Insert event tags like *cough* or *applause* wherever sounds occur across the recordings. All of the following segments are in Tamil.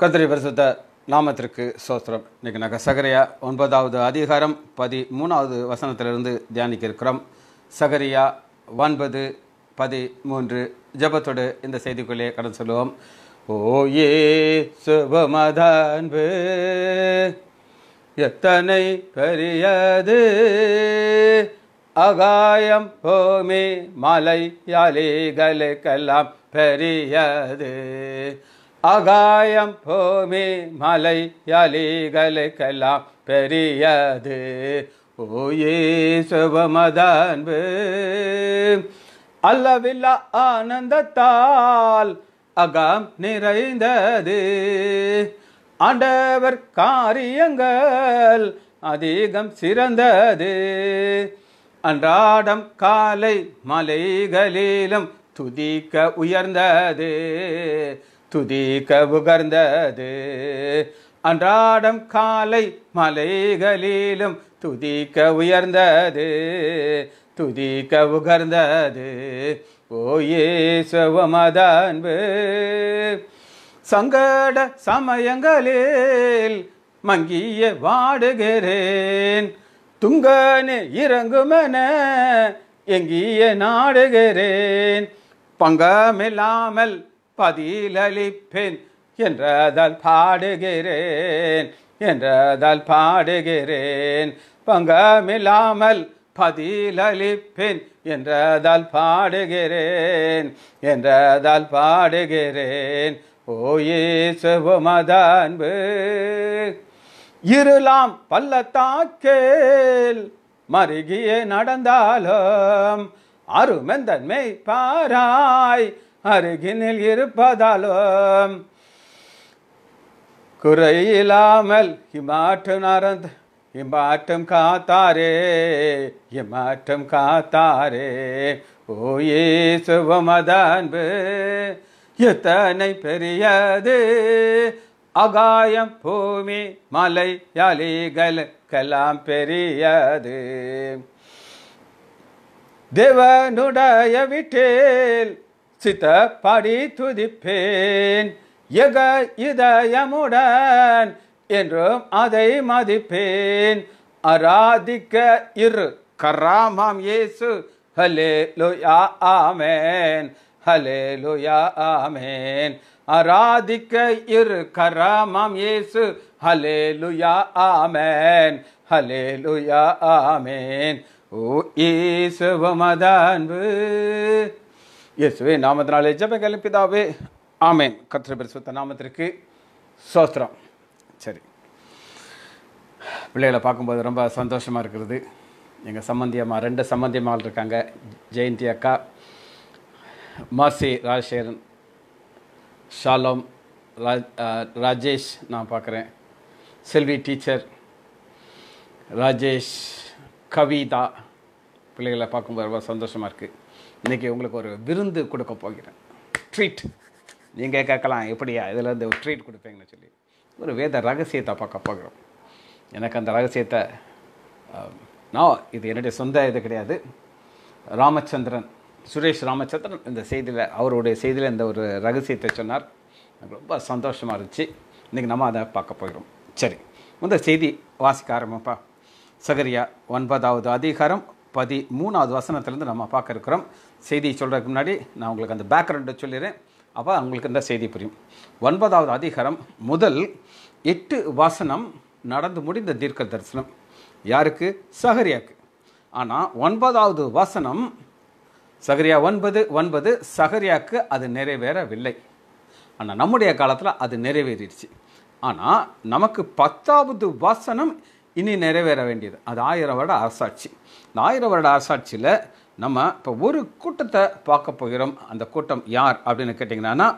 கத்திரி பரிசுத்த நாமத்திற்கு சோஸ்திரம் இன்றைக்கு நாங்கள் சகரியா ஒன்பதாவது அதிகாரம் பதிமூணாவது வசனத்திலிருந்து தியானிக்க இருக்கிறோம் சகரியா ஒன்பது பதிமூன்று ஜபத்தோடு இந்த செய்திக்குள்ளே கடன் சொல்லுவோம் ஓயே சுபமதான்பு எத்தனை பெரியது அகாயம் பூமி மலை யாலிகளுக்கெல்லாம் பெரியது அகாயம் பூமி மலை அலிகளுக்கெல்லாம் பெரியது ஓயே சுபமதன்பு அல்லவில்லா ஆனந்தத்தால் அகம் நிறைந்தது ஆண்டவர் காரியங்கள் அதிகம் சிறந்தது அன்றாடம் காலை மலைகளிலும் துதிக்க உயர்ந்தது துதி கவுகர்ந்தது அன்றாடம் காலை மலைகளிலும் துதிக்க உயர்ந்தது துதிக்க உகர்ந்தது ஓயேசுவமதன்பு சங்கட சமயங்களில் மங்கிய வாடுகிறேன் துங்கனே இறங்குமென எங்கிய நாடுகிறேன் பங்கமில்லாமல் பதிலளிப்பேன் என்றதால் பாடுகிறேன் என்றதால் பாடுகிறேன் பங்கமில்லாமல் பதிலளிப்பேன் என்றதால் பாடுகிறேன் என்றதால் பாடுகிறேன் ஓயேசு உமதன்பு இருளாம் பள்ளத்தாக்கேல் மருகியே நடந்தாலும் அருமெந்தன்மை பாராய் அருகினில் இருப்பதாலும் குறையில்லாமல் இமாற்று நரந்த இம்மாட்டம் காத்தாரே இம்மாட்டம் காத்தாரே ஓயே சுபமதன்பு எத்தனை பெரியது அகாயம் பூமி மலை அலிகள் கலாம் பெரியது தேவனுடைய விட்டேல் சித்த பாடி துதிப்பேன் எக இதயமுடன் என்றும் அதை மதிப்பேன் அராதிக்க இரு கராமாம் இயேசு ஹலே லுயா ஆமேன் ஹலே லுயா ஆமேன் அராதிக்க இரு கராமாம் இயேசு ஹலே லுயா ஆமேன் ஹலே லுயா ஆமேன் ஓ இயேசுவமதன்பு இயேசுவே நாமத்தினாலே ஜபங்களின் பிதாவே ஆமேன் கத்திர பரிசுத்த நாமத்திற்கு சோஸ்திரம் சரி பிள்ளைகளை பார்க்கும்போது ரொம்ப சந்தோஷமாக இருக்கிறது எங்கள் சம்மந்தியம்மா ரெண்டு சம்பந்தியம்மாள் இருக்காங்க ஜெயந்தி அக்கா மாசி ராஜசேகரன் ஷாலோம் ராஜேஷ் நான் பார்க்குறேன் செல்வி டீச்சர் ராஜேஷ் கவிதா பிள்ளைகளை பார்க்கும்போது ரொம்ப சந்தோஷமாக இருக்குது இன்றைக்கி உங்களுக்கு ஒரு விருந்து கொடுக்க போகிறேன் ட்ரீட் நீங்கள் கேட்கலாம் எப்படியா இதில் ஒரு ட்ரீட் கொடுப்பீங்கன்னு சொல்லி ஒரு வேத ரகசியத்தை பார்க்க போகிறோம் எனக்கு அந்த ரகசியத்தை நான் இது என்னுடைய சொந்த இது கிடையாது ராமச்சந்திரன் சுரேஷ் ராமச்சந்திரன் இந்த செய்தியில் அவருடைய செய்தியில் இந்த ஒரு ரகசியத்தை சொன்னார் எனக்கு ரொம்ப சந்தோஷமாக இருந்துச்சு இன்றைக்கி நம்ம அதை பார்க்க போகிறோம் சரி முதல் செய்தி வாசிக்க ஆரம்பிப்பா சகரியா ஒன்பதாவது அதிகாரம் பதிமூணாவது வசனத்துலேருந்து நம்ம பார்க்க இருக்கிறோம் செய்தியை சொல்கிறதுக்கு முன்னாடி நான் உங்களுக்கு அந்த பேக்ரவுண்டை சொல்லிடுறேன் அப்போ அவங்களுக்கு இந்த செய்தி புரியும் ஒன்பதாவது அதிகாரம் முதல் எட்டு வசனம் நடந்து முடிந்த தீர்க்க தரிசனம் யாருக்கு சஹரியாக்கு ஆனால் ஒன்பதாவது வசனம் சகரியா ஒன்பது ஒன்பது சகரியாக்கு அது நிறைவேறவில்லை ஆனால் நம்முடைய காலத்தில் அது நிறைவேறிடுச்சு ஆனால் நமக்கு பத்தாவது வசனம் இனி நிறைவேற வேண்டியது அது ஆயிரம் வருட அரசாட்சி இந்த ஆயிரம் வருட அரசாட்சியில் நம்ம இப்போ ஒரு கூட்டத்தை பார்க்க போகிறோம் அந்த கூட்டம் யார் அப்படின்னு கேட்டிங்கன்னா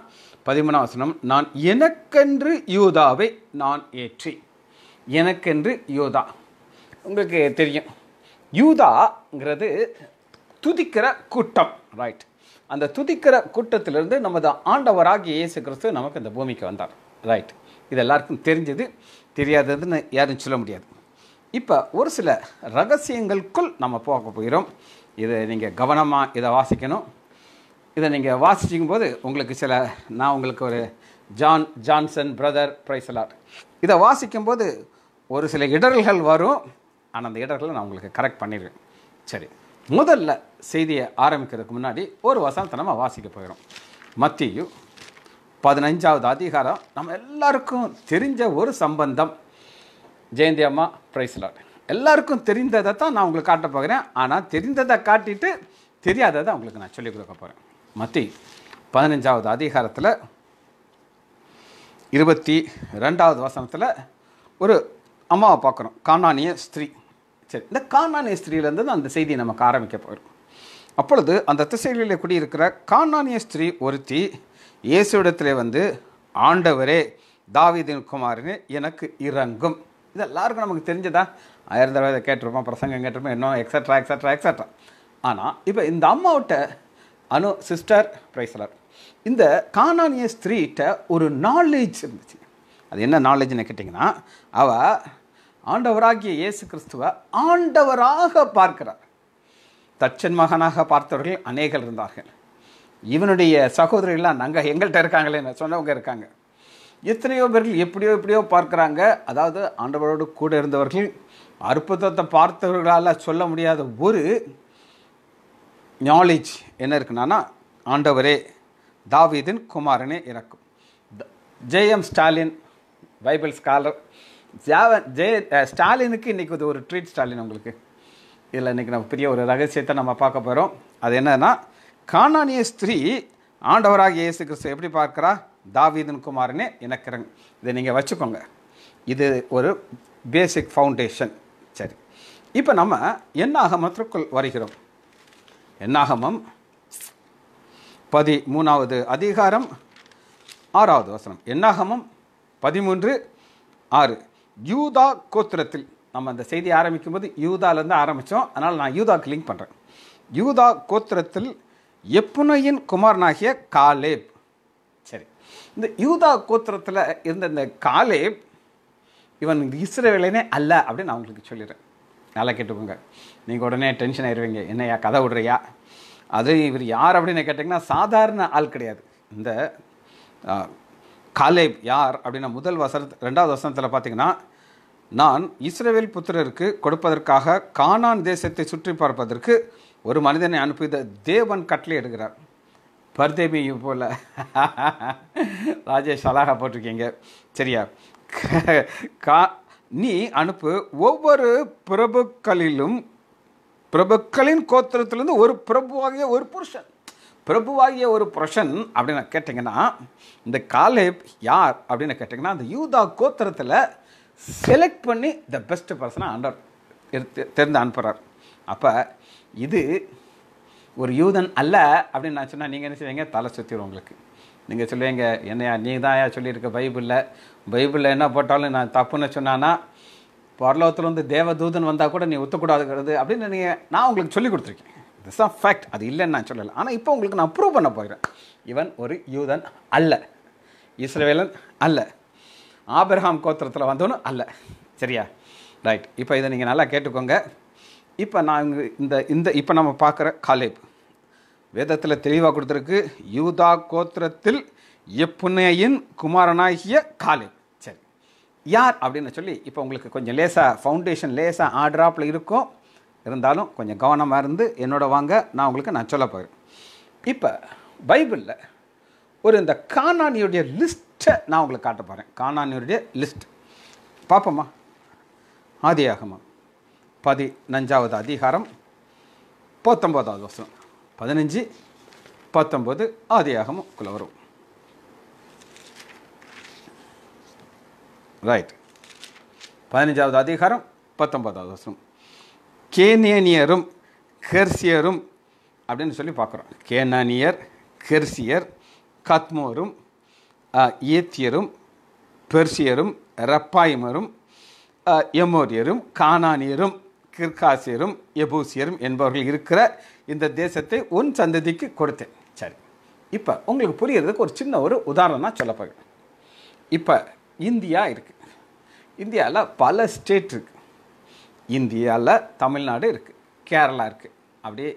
பதிமூணாம் வசனம் நான் எனக்கென்று யூதாவை நான் ஏற்றி எனக்கென்று யூதா உங்களுக்கு தெரியும் யூதாங்கிறது துதிக்கிற கூட்டம் ரைட் அந்த துதிக்கிற கூட்டத்திலிருந்து நமது ஆண்டவராகிய இயேசு கிறிஸ்து நமக்கு இந்த பூமிக்கு வந்தார் ரைட் இது எல்லாருக்கும் தெரிஞ்சது தெரியாததுன்னு யாரும் சொல்ல முடியாது இப்போ ஒரு சில ரகசியங்களுக்குள் நம்ம போக போயிடும் இதை நீங்கள் கவனமாக இதை வாசிக்கணும் இதை நீங்கள் வாசிக்கும் போது உங்களுக்கு சில நான் உங்களுக்கு ஒரு ஜான் ஜான்சன் பிரதர் பிரைசலாட் இதை வாசிக்கும்போது ஒரு சில இடர்கள் வரும் ஆனால் அந்த இடர்களை நான் உங்களுக்கு கரெக்ட் பண்ணிடுவேன் சரி முதல்ல செய்தியை ஆரம்பிக்கிறதுக்கு முன்னாடி ஒரு வசனத்தை நம்ம வாசிக்க போயிடும் மத்தியும் பதினஞ்சாவது அதிகாரம் நம்ம எல்லாருக்கும் தெரிஞ்ச ஒரு சம்பந்தம் ஜெயந்தி அம்மா லாட் எல்லாருக்கும் தெரிந்ததை தான் நான் உங்களுக்கு காட்ட போகிறேன் ஆனால் தெரிந்ததை காட்டிட்டு தெரியாததை உங்களுக்கு நான் சொல்லிக் கொடுக்க போகிறேன் மத்தி பதினஞ்சாவது அதிகாரத்தில் இருபத்தி ரெண்டாவது வசனத்தில் ஒரு அம்மாவை பார்க்குறோம் காணானிய ஸ்திரீ சரி இந்த காணானிய ஸ்திரீலேருந்து தான் அந்த செய்தியை நமக்கு ஆரம்பிக்க போகிறோம் அப்பொழுது அந்த திசைகளில் குடியிருக்கிற காணானிய ஸ்திரீ ஒருத்தி இயேசுவிடத்தில் வந்து ஆண்டவரே தாவிதின் குமாரின்னு எனக்கு இறங்கும் இது எல்லாருக்கும் நமக்கு தெரிஞ்சதா ஆயிரம் தடவை இதை கேட்டிருப்போம் பிரசங்கம் கேட்டிருப்போம் இன்னும் எக்ஸட்ரா எக்ஸட்ரா எக்ஸட்ரா ஆனால் இப்போ இந்த அம்மாவிட்ட அனு சிஸ்டர் பிரைஸ்லர் இந்த காணானிய ஸ்திரீட்ட ஒரு நாலேஜ் இருந்துச்சு அது என்ன நாலேஜ்னு கேட்டிங்கன்னா அவள் ஆண்டவராகிய இயேசு கிறிஸ்துவ ஆண்டவராக பார்க்கிறார் தச்சன் மகனாக பார்த்தவர்கள் அநேகர் இருந்தார்கள் இவனுடைய சகோதரிகள்லாம் நாங்கள் எங்கள்கிட்ட இருக்காங்களேன்னு சொன்னவங்க இருக்காங்க எத்தனையோ பேர்கள் எப்படியோ எப்படியோ பார்க்குறாங்க அதாவது ஆண்டவரோடு கூட இருந்தவர்கள் அற்புதத்தை பார்த்தவர்களால் சொல்ல முடியாத ஒரு நாலேஜ் என்ன இருக்குன்னா ஆண்டவரே தாவீதின் குமாரனே இறக்கும் எம் ஸ்டாலின் பைபிள் ஸ்காலர் ஜெய ஸ்டாலினுக்கு இன்றைக்கி ஒரு ட்ரீட் ஸ்டாலின் உங்களுக்கு இதில் இன்றைக்கி நம்ம பெரிய ஒரு ரகசியத்தை நம்ம பார்க்க போகிறோம் அது என்னன்னா காணானிய ஸ்திரீ ஆண்டவராக இயேசு கிறிஸ்து எப்படி பார்க்குறா தாவீதன் குமார்னே இணக்கிறங்க இதை நீங்கள் வச்சுக்கோங்க இது ஒரு பேசிக் ஃபவுண்டேஷன் சரி இப்போ நம்ம என்னாகமத்திற்குள் வருகிறோம் என்னாகமம் பதி மூணாவது அதிகாரம் ஆறாவது வசனம் என்னாகமம் பதிமூன்று ஆறு யூதா கோத்திரத்தில் நம்ம அந்த செய்தி ஆரம்பிக்கும் போது யூதாலேருந்து ஆரம்பித்தோம் அதனால் நான் யூதாவுக்கு லிங்க் பண்ணுறேன் யூதா கோத்திரத்தில் எப்புனையின் குமாரனாகிய காலேப் இந்த யூதா கோத்திரத்தில் இருந்த இந்த காலே இவன் இஸ்ரேவேலனே அல்ல அப்படின்னு நான் உங்களுக்கு சொல்லிடுறேன் நல்லா கேட்டுக்கோங்க நீங்கள் உடனே டென்ஷன் ஆயிடுவீங்க என்னையா கதை விடுறியா அது இவர் யார் அப்படின்னு கேட்டிங்கன்னா சாதாரண ஆள் கிடையாது இந்த காலேப் யார் அப்படின்னா முதல் வசன ரெண்டாவது வசனத்தில் பார்த்தீங்கன்னா நான் இஸ்ரேவேல் புத்திரருக்கு கொடுப்பதற்காக கானான் தேசத்தை சுற்றி பார்ப்பதற்கு ஒரு மனிதனை அனுப்பித தேவன் கட்டளை எடுக்கிறார் பர்தேபி போல ராஜேஷ் அழகாக போட்டிருக்கீங்க சரியா கா நீ அனுப்பு ஒவ்வொரு பிரபுக்களிலும் பிரபுக்களின் கோத்திரத்திலிருந்து ஒரு பிரபுவாகிய ஒரு புருஷன் பிரபுவாகிய ஒரு புருஷன் அப்படின்னு கேட்டிங்கன்னா இந்த காலேப் யார் அப்படின்னு கேட்டிங்கன்னா அந்த யூதா கோத்திரத்தில் செலக்ட் பண்ணி த பெஸ்ட் பர்சனாக அண்டர் எடுத்து தெரிந்து அனுப்புகிறார் அப்போ இது ஒரு யூதன் அல்ல அப்படின்னு நான் சொன்னால் நீங்கள் என்ன செய்வீங்க தலை சுற்றிடும் உங்களுக்கு நீங்கள் சொல்லுவீங்க என்னையா நீ தான் ஏன் சொல்லியிருக்க பைபிளில் பைபிளில் என்ன போட்டாலும் நான் தப்புன்னு சொன்னான்னா பரலோகத்தில் வந்து தேவதூதன் வந்தால் கூட நீ ஒத்துக்கூடாதுங்கிறது அப்படின்னு நீங்கள் நான் உங்களுக்கு சொல்லி கொடுத்துருக்கேன் திஸ் ஆஃப் ஃபேக்ட் அது இல்லைன்னு நான் சொல்லலை ஆனால் இப்போ உங்களுக்கு நான் ப்ரூவ் பண்ண போகிறேன் இவன் ஒரு யூதன் அல்ல ஈஸ்ரவேலன் அல்ல ஆபிரஹாம் கோத்திரத்தில் வந்தவனும் அல்ல சரியா ரைட் இப்போ இதை நீங்கள் நல்லா கேட்டுக்கோங்க இப்போ நான் இந்த இந்த இப்போ நம்ம பார்க்குற காலேப் வேதத்தில் தெளிவாக கொடுத்துருக்கு யூதா கோத்திரத்தில் எப்புனையின் குமாரனாகிய காலே சரி யார் அப்படின்னு சொல்லி இப்போ உங்களுக்கு கொஞ்சம் லேசாக ஃபவுண்டேஷன் லேசாக ஆட்ராப்பில் இருக்கும் இருந்தாலும் கொஞ்சம் கவனமாக இருந்து என்னோட வாங்க நான் உங்களுக்கு நான் சொல்ல போகிறேன் இப்போ பைபிளில் ஒரு இந்த காணானியுடைய லிஸ்ட்டை நான் உங்களுக்கு காட்ட போகிறேன் காணானியுடைய லிஸ்ட் பார்ப்போம்மா ஆதியாகமா பதினஞ்சாவது அதிகாரம் பத்தொம்போதாவது வருஷம் பதினஞ்சு பத்தொம்பது ஆதியாகமும் குள்ள வரும் ரைட் பதினஞ்சாவது அதிகாரம் பத்தொன்பதாவது வருஷம் கேனேனியரும் கெர்சியரும் அப்படின்னு சொல்லி பார்க்குறோம் கேனானியர் கெர்சியர் கத்மோரும் ஏத்தியரும் பெர்சியரும் ரப்பாயிமரும் எமோரியரும் கானானியரும் கிர்காசியரும் எபூசியரும் என்பவர்கள் இருக்கிற இந்த தேசத்தை உன் சந்ததிக்கு கொடுத்தேன் சரி இப்போ உங்களுக்கு புரியறதுக்கு ஒரு சின்ன ஒரு உதாரணமாக சொல்லப்போகிறேன் இப்போ இந்தியா இருக்குது இந்தியாவில் பல ஸ்டேட் இருக்குது இந்தியாவில் தமிழ்நாடு இருக்குது கேரளா இருக்குது அப்படியே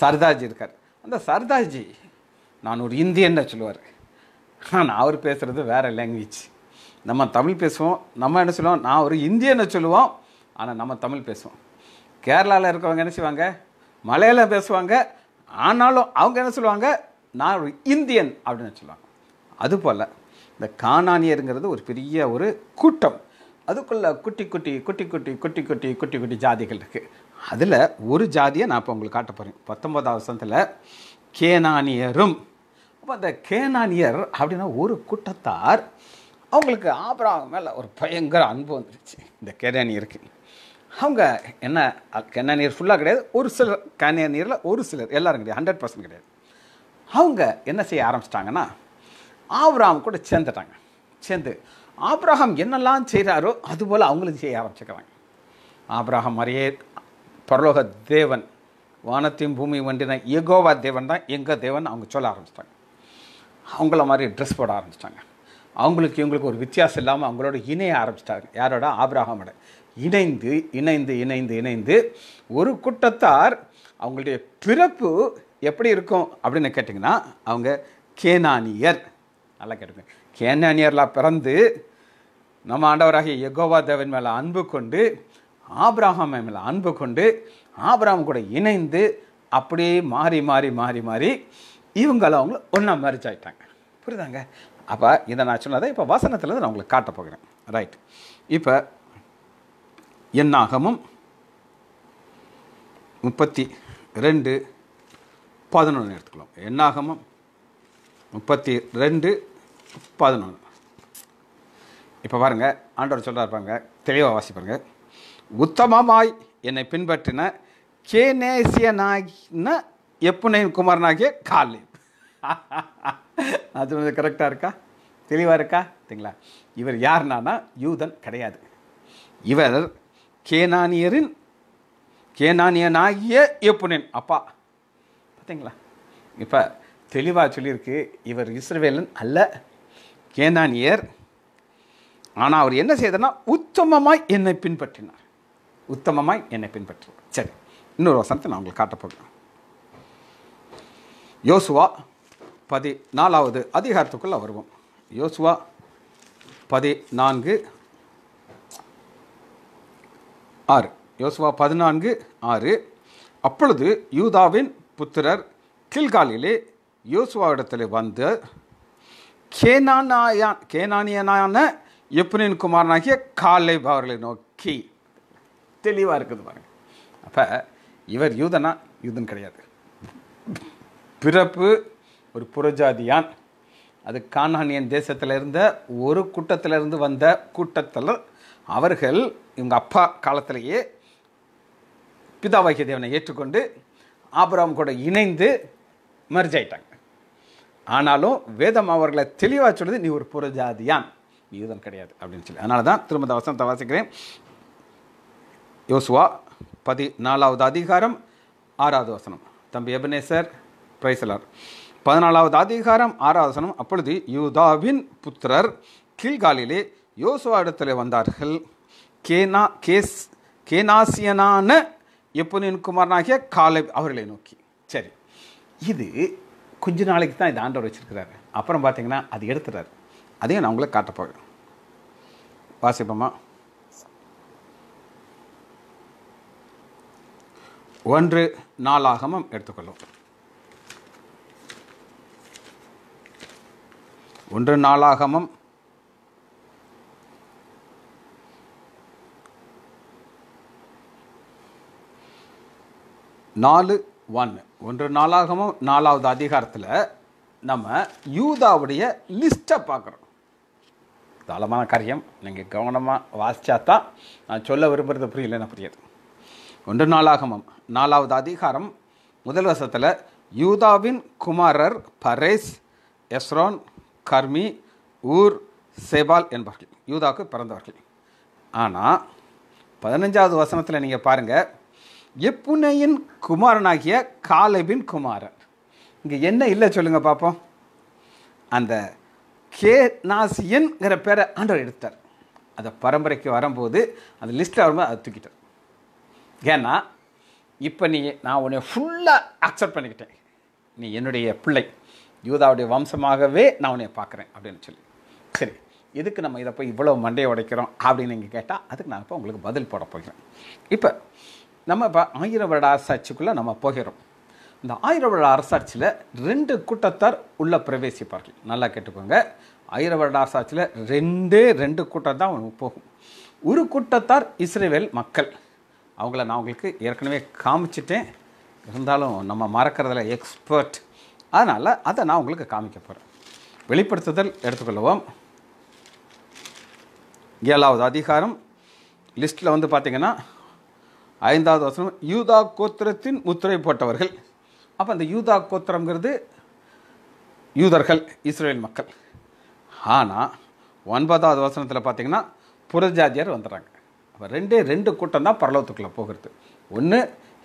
சர்தாஜி இருக்கார் அந்த சர்தாஜி நான் ஒரு இந்தியன்னு சொல்லுவார் ஆனால் அவர் பேசுகிறது வேறு லாங்குவேஜ் நம்ம தமிழ் பேசுவோம் நம்ம என்ன சொல்லுவோம் நான் ஒரு இந்தியன்னு சொல்லுவோம் ஆனால் நம்ம தமிழ் பேசுவோம் கேரளாவில் இருக்கவங்க என்ன செய்வாங்க மலையாளம் பேசுவாங்க ஆனாலும் அவங்க என்ன சொல்லுவாங்க நான் ஒரு இந்தியன் அப்படின்னு சொல்லுவாங்க அதுபோல் இந்த காணானியருங்கிறது ஒரு பெரிய ஒரு கூட்டம் அதுக்குள்ளே குட்டி குட்டி குட்டி குட்டி குட்டி குட்டி குட்டி குட்டி ஜாதிகள் இருக்குது அதில் ஒரு ஜாதியை நான் இப்போ உங்களுக்கு காட்ட போகிறேன் பத்தொன்பதாவது வருஷத்தில் கேனானியரும் அப்போ அந்த கேனானியர் அப்படின்னா ஒரு கூட்டத்தார் அவங்களுக்கு ஆபராக மேலே ஒரு பயங்கர அன்பு வந்துடுச்சு இந்த கேனானியருக்கு அவங்க என்ன கென்ன நீர் ஃபுல்லாக கிடையாது ஒரு சிலர் கேனியர் நீரில் ஒரு சிலர் எல்லோரும் கிடையாது ஹண்ட்ரட் பர்சன்ட் கிடையாது அவங்க என்ன செய்ய ஆரம்பிச்சிட்டாங்கன்னா ஆப்ராம் கூட சேர்ந்துட்டாங்க சேர்ந்து ஆப்ராஹாம் என்னெல்லாம் செய்கிறாரோ அதுபோல் அவங்களும் செய்ய ஆரம்பிச்சுக்கிறாங்க ஆப்ராஹாம் மாதிரியே பரலோக தேவன் வானத்தையும் பூமி வண்டின எகோவா தேவன் தான் எங்கள் தேவன் அவங்க சொல்ல ஆரம்பிச்சிட்டாங்க அவங்கள மாதிரி ட்ரெஸ் போட ஆரம்பிச்சிட்டாங்க அவங்களுக்கு இவங்களுக்கு ஒரு வித்தியாசம் இல்லாமல் அவங்களோட இணைய ஆரம்பிச்சிட்டாங்க யாரோட ஆப்ராஹாமோட இணைந்து இணைந்து இணைந்து இணைந்து ஒரு கூட்டத்தார் அவங்களுடைய பிறப்பு எப்படி இருக்கும் அப்படின்னு கேட்டிங்கன்னா அவங்க கேனானியர் நல்லா கேட்டுக்கோங்க கேனானியர்லாம் பிறந்து நம்ம ஆண்டவராகிய எகோவா தேவன் மேலே அன்பு கொண்டு ஆப்ராஹாம் மேலே அன்பு கொண்டு ஆப்ராம் கூட இணைந்து அப்படியே மாறி மாறி மாறி மாறி இவங்கள அவங்கள ஒன்றா மறிச்சாயிட்டாங்க ஆகிட்டாங்க புரியுதாங்க அப்போ இதை நான் சொன்னதை இப்போ வசனத்துலேருந்து நான் உங்களுக்கு காட்ட போகிறேன் ரைட் இப்போ எண்ணாகமும் முப்பத்தி ரெண்டு பதினொன்று எடுத்துக்கலாம் எண்ணாகமும் முப்பத்தி ரெண்டு பதினொன்று இப்போ பாருங்கள் ஆண்டவர் சொல்கிறார் பாருங்க தெளிவாக வாசிப்பாருங்க உத்தமமாய் என்னை பின்பற்றின கேனேசியனாகின எப்புனையின் குமாரனாகிய காலி *laughs* அது வந்து கரெக்டாக இருக்கா தெளிவாக இருக்கா சரிங்களா இவர் யார்னானா யூதன் கிடையாது இவர் கேனானியரின் கேனானியனாகிய எப்புனின் அப்பா பார்த்தீங்களா இப்போ தெளிவாக சொல்லியிருக்கு இவர் இஸ்ரவேலன் அல்ல கேனானியர் ஆனால் அவர் என்ன செய்தார்னா உத்தமமாய் என்னை பின்பற்றினார் உத்தமமாய் என்னை பின்பற்றினார் சரி இன்னொரு வசனத்தை நான் உங்களுக்கு காட்ட போகிறேன் யோசுவா நாலாவது அதிகாரத்துக்குள்ளே வருவோம் யோசுவா பதி நான்கு ஆறு யோசுவா பதினான்கு ஆறு அப்பொழுது யூதாவின் புத்திரர் கில்காலிலே யோசுவாவிடத்தில் வந்து கேனானாயான் கேனானியனான எப்பனின் குமாரனாகிய காலை அவர்களை நோக்கி தெளிவாக இருக்குது பாருங்க அப்போ இவர் யூதனா யூதன் கிடையாது பிறப்பு ஒரு புறஜாதியான் அது கானானியன் தேசத்தில் இருந்த ஒரு கூட்டத்திலிருந்து வந்த கூட்டத்தில் அவர்கள் இவங்க அப்பா காலத்திலேயே பிதாவாகிய தேவனை ஏற்றுக்கொண்டு ஆபராம் கூட இணைந்து மரிஜ் ஆயிட்டாங்க ஆனாலும் வேதம் அவர்களை தெளிவாக சொல்லுது நீ ஒரு புறஜாதியான் நீ யூதன் கிடையாது அப்படின்னு சொல்லி அதனால தான் திரும்ப வசனத்தை வாசிக்கிறேன் யோசுவா பதினாலாவது அதிகாரம் ஆறாவது வசனம் தம்பி எபனேசர் பிரைசலர் பதினாலாவது அதிகாரம் ஆறாவது வசனம் அப்பொழுது யூதாவின் புத்திரர் கீழ்காலிலே யோசுவா இடத்துல வந்தார்கள் கேனா கேஸ் கேனாசியனான எப்பொனின் குமாரனாகிய காலை அவர்களை நோக்கி சரி இது கொஞ்ச நாளைக்கு தான் இது ஆண்டவர் வச்சுருக்கிறாரு அப்புறம் பார்த்தீங்கன்னா அது எடுத்துறாரு அதையும் நான் உங்களை காட்டப்போகிறேன் வாசிப்போம்மா ஒன்று நாளாகமம் எடுத்துக்கொள்ளும் ஒன்று நாளாகமம் நாலு ஒன்று ஒன்று நாளாகமும் நாலாவது அதிகாரத்தில் நம்ம யூதாவுடைய லிஸ்ட்டை பார்க்குறோம் தாளமான காரியம் நீங்கள் கவனமாக வாசித்தா தான் நான் சொல்ல விரும்புகிறது புரியல எனக்கு புரியாது ஒன்று நாளாகமும் நாலாவது அதிகாரம் முதல் வருஷத்தில் யூதாவின் குமாரர் பரேஸ் எஸ்ரோன் கர்மி ஊர் சேபால் என்பவர்கள் யூதாவுக்கு பிறந்தவர்கள் ஆனால் பதினஞ்சாவது வசனத்தில் நீங்கள் பாருங்கள் எப்புனையின் குமாரனாகிய காலபின் குமாரன் இங்கே என்ன இல்லை சொல்லுங்கள் பார்ப்போம் அந்த கே நாசியன்கிற பேரை ஆண்டவர் எடுத்தார் அந்த பரம்பரைக்கு வரும்போது அந்த லிஸ்ட்டில் வரும்போது அதை தூக்கிட்டார் ஏன்னா இப்போ நீ நான் உன்னை ஃபுல்லாக அக்செப்ட் பண்ணிக்கிட்டேன் நீ என்னுடைய பிள்ளை யூதாவுடைய வம்சமாகவே நான் உன்னை பார்க்குறேன் அப்படின்னு சொல்லி சரி எதுக்கு நம்ம இதை போய் இவ்வளோ மண்டையை உடைக்கிறோம் அப்படின்னு நீங்கள் கேட்டால் அதுக்கு நான் இப்போ உங்களுக்கு பதில் போட போகிறேன் இப்போ நம்ம இப்போ ஆயிர வருட அரசாட்சிக்குள்ளே நம்ம போகிறோம் இந்த ஆயிர வருட அரசாட்சியில் ரெண்டு கூட்டத்தார் உள்ளே பிரவேசிப்பார்கள் நல்லா கேட்டுக்கோங்க ஆயிர வருட அரசாட்சியில் ரெண்டே ரெண்டு கூட்டம் தான் போகும் ஒரு கூட்டத்தார் இஸ்ரேவேல் மக்கள் அவங்கள நான் உங்களுக்கு ஏற்கனவே காமிச்சிட்டேன் இருந்தாலும் நம்ம மறக்கிறதுல எக்ஸ்பர்ட் அதனால் அதை நான் உங்களுக்கு காமிக்க போகிறேன் வெளிப்படுத்துதல் எடுத்துக்கொள்வோம் ஏழாவது அதிகாரம் லிஸ்ட்டில் வந்து பார்த்திங்கன்னா ஐந்தாவது வசனம் யூதா கோத்திரத்தின் முத்திரை போட்டவர்கள் அப்போ அந்த யூதா கோத்திரங்கிறது யூதர்கள் இஸ்ரேல் மக்கள் ஆனால் ஒன்பதாவது வசனத்தில் பார்த்திங்கன்னா புறஜாதியார் வந்துடுறாங்க அப்போ ரெண்டே ரெண்டு கூட்டம் தான் பரலோகத்துக்குள்ளே போகிறது ஒன்று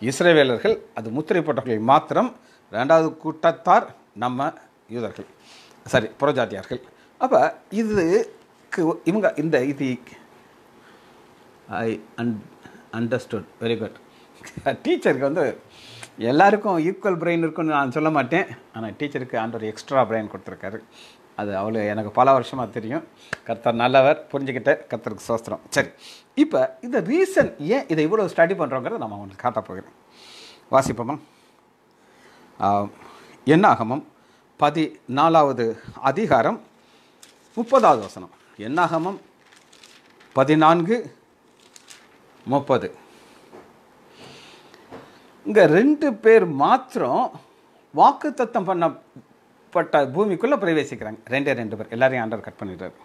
இஸ்ரேவேலர்கள் அது முத்திரை போட்டவர்கள் மாத்திரம் ரெண்டாவது கூட்டத்தார் நம்ம யூதர்கள் சரி புறஜாதியார்கள் அப்போ இதுக்கு இவங்க இந்த இது அண்ட் அண்டர்ஸ்டுட் வெரி குட் டீச்சருக்கு வந்து எல்லாருக்கும் ஈக்குவல் பிரெயின் இருக்குன்னு நான் சொல்ல மாட்டேன் ஆனால் டீச்சருக்கு ஒரு எக்ஸ்ட்ரா பிரெயின் கொடுத்துருக்காரு அது அவ்வளோ எனக்கு பல வருஷமாக தெரியும் கர்த்தர் நல்லவர் புரிஞ்சுக்கிட்ட கர்த்தருக்கு சோஸ்திரம் சரி இப்போ இந்த ரீசன் ஏன் இதை இவ்வளோ ஸ்டடி பண்ணுறோங்கிறத நம்ம அவங்களுக்கு காட்ட போகிறேன் வாசிப்போமா என்னாகமம் பதினாலாவது அதிகாரம் முப்பதாவது வசனம் என்னாகமம் பதினான்கு முப்பது இங்கே ரெண்டு பேர் மாத்திரம் வாக்கு தத்தம் பண்ணப்பட்ட பூமிக்குள்ளே பிரவேசிக்கிறாங்க ரெண்டே ரெண்டு பேர் எல்லாரையும் ஆண்டர் கட் பண்ணிடுறாரு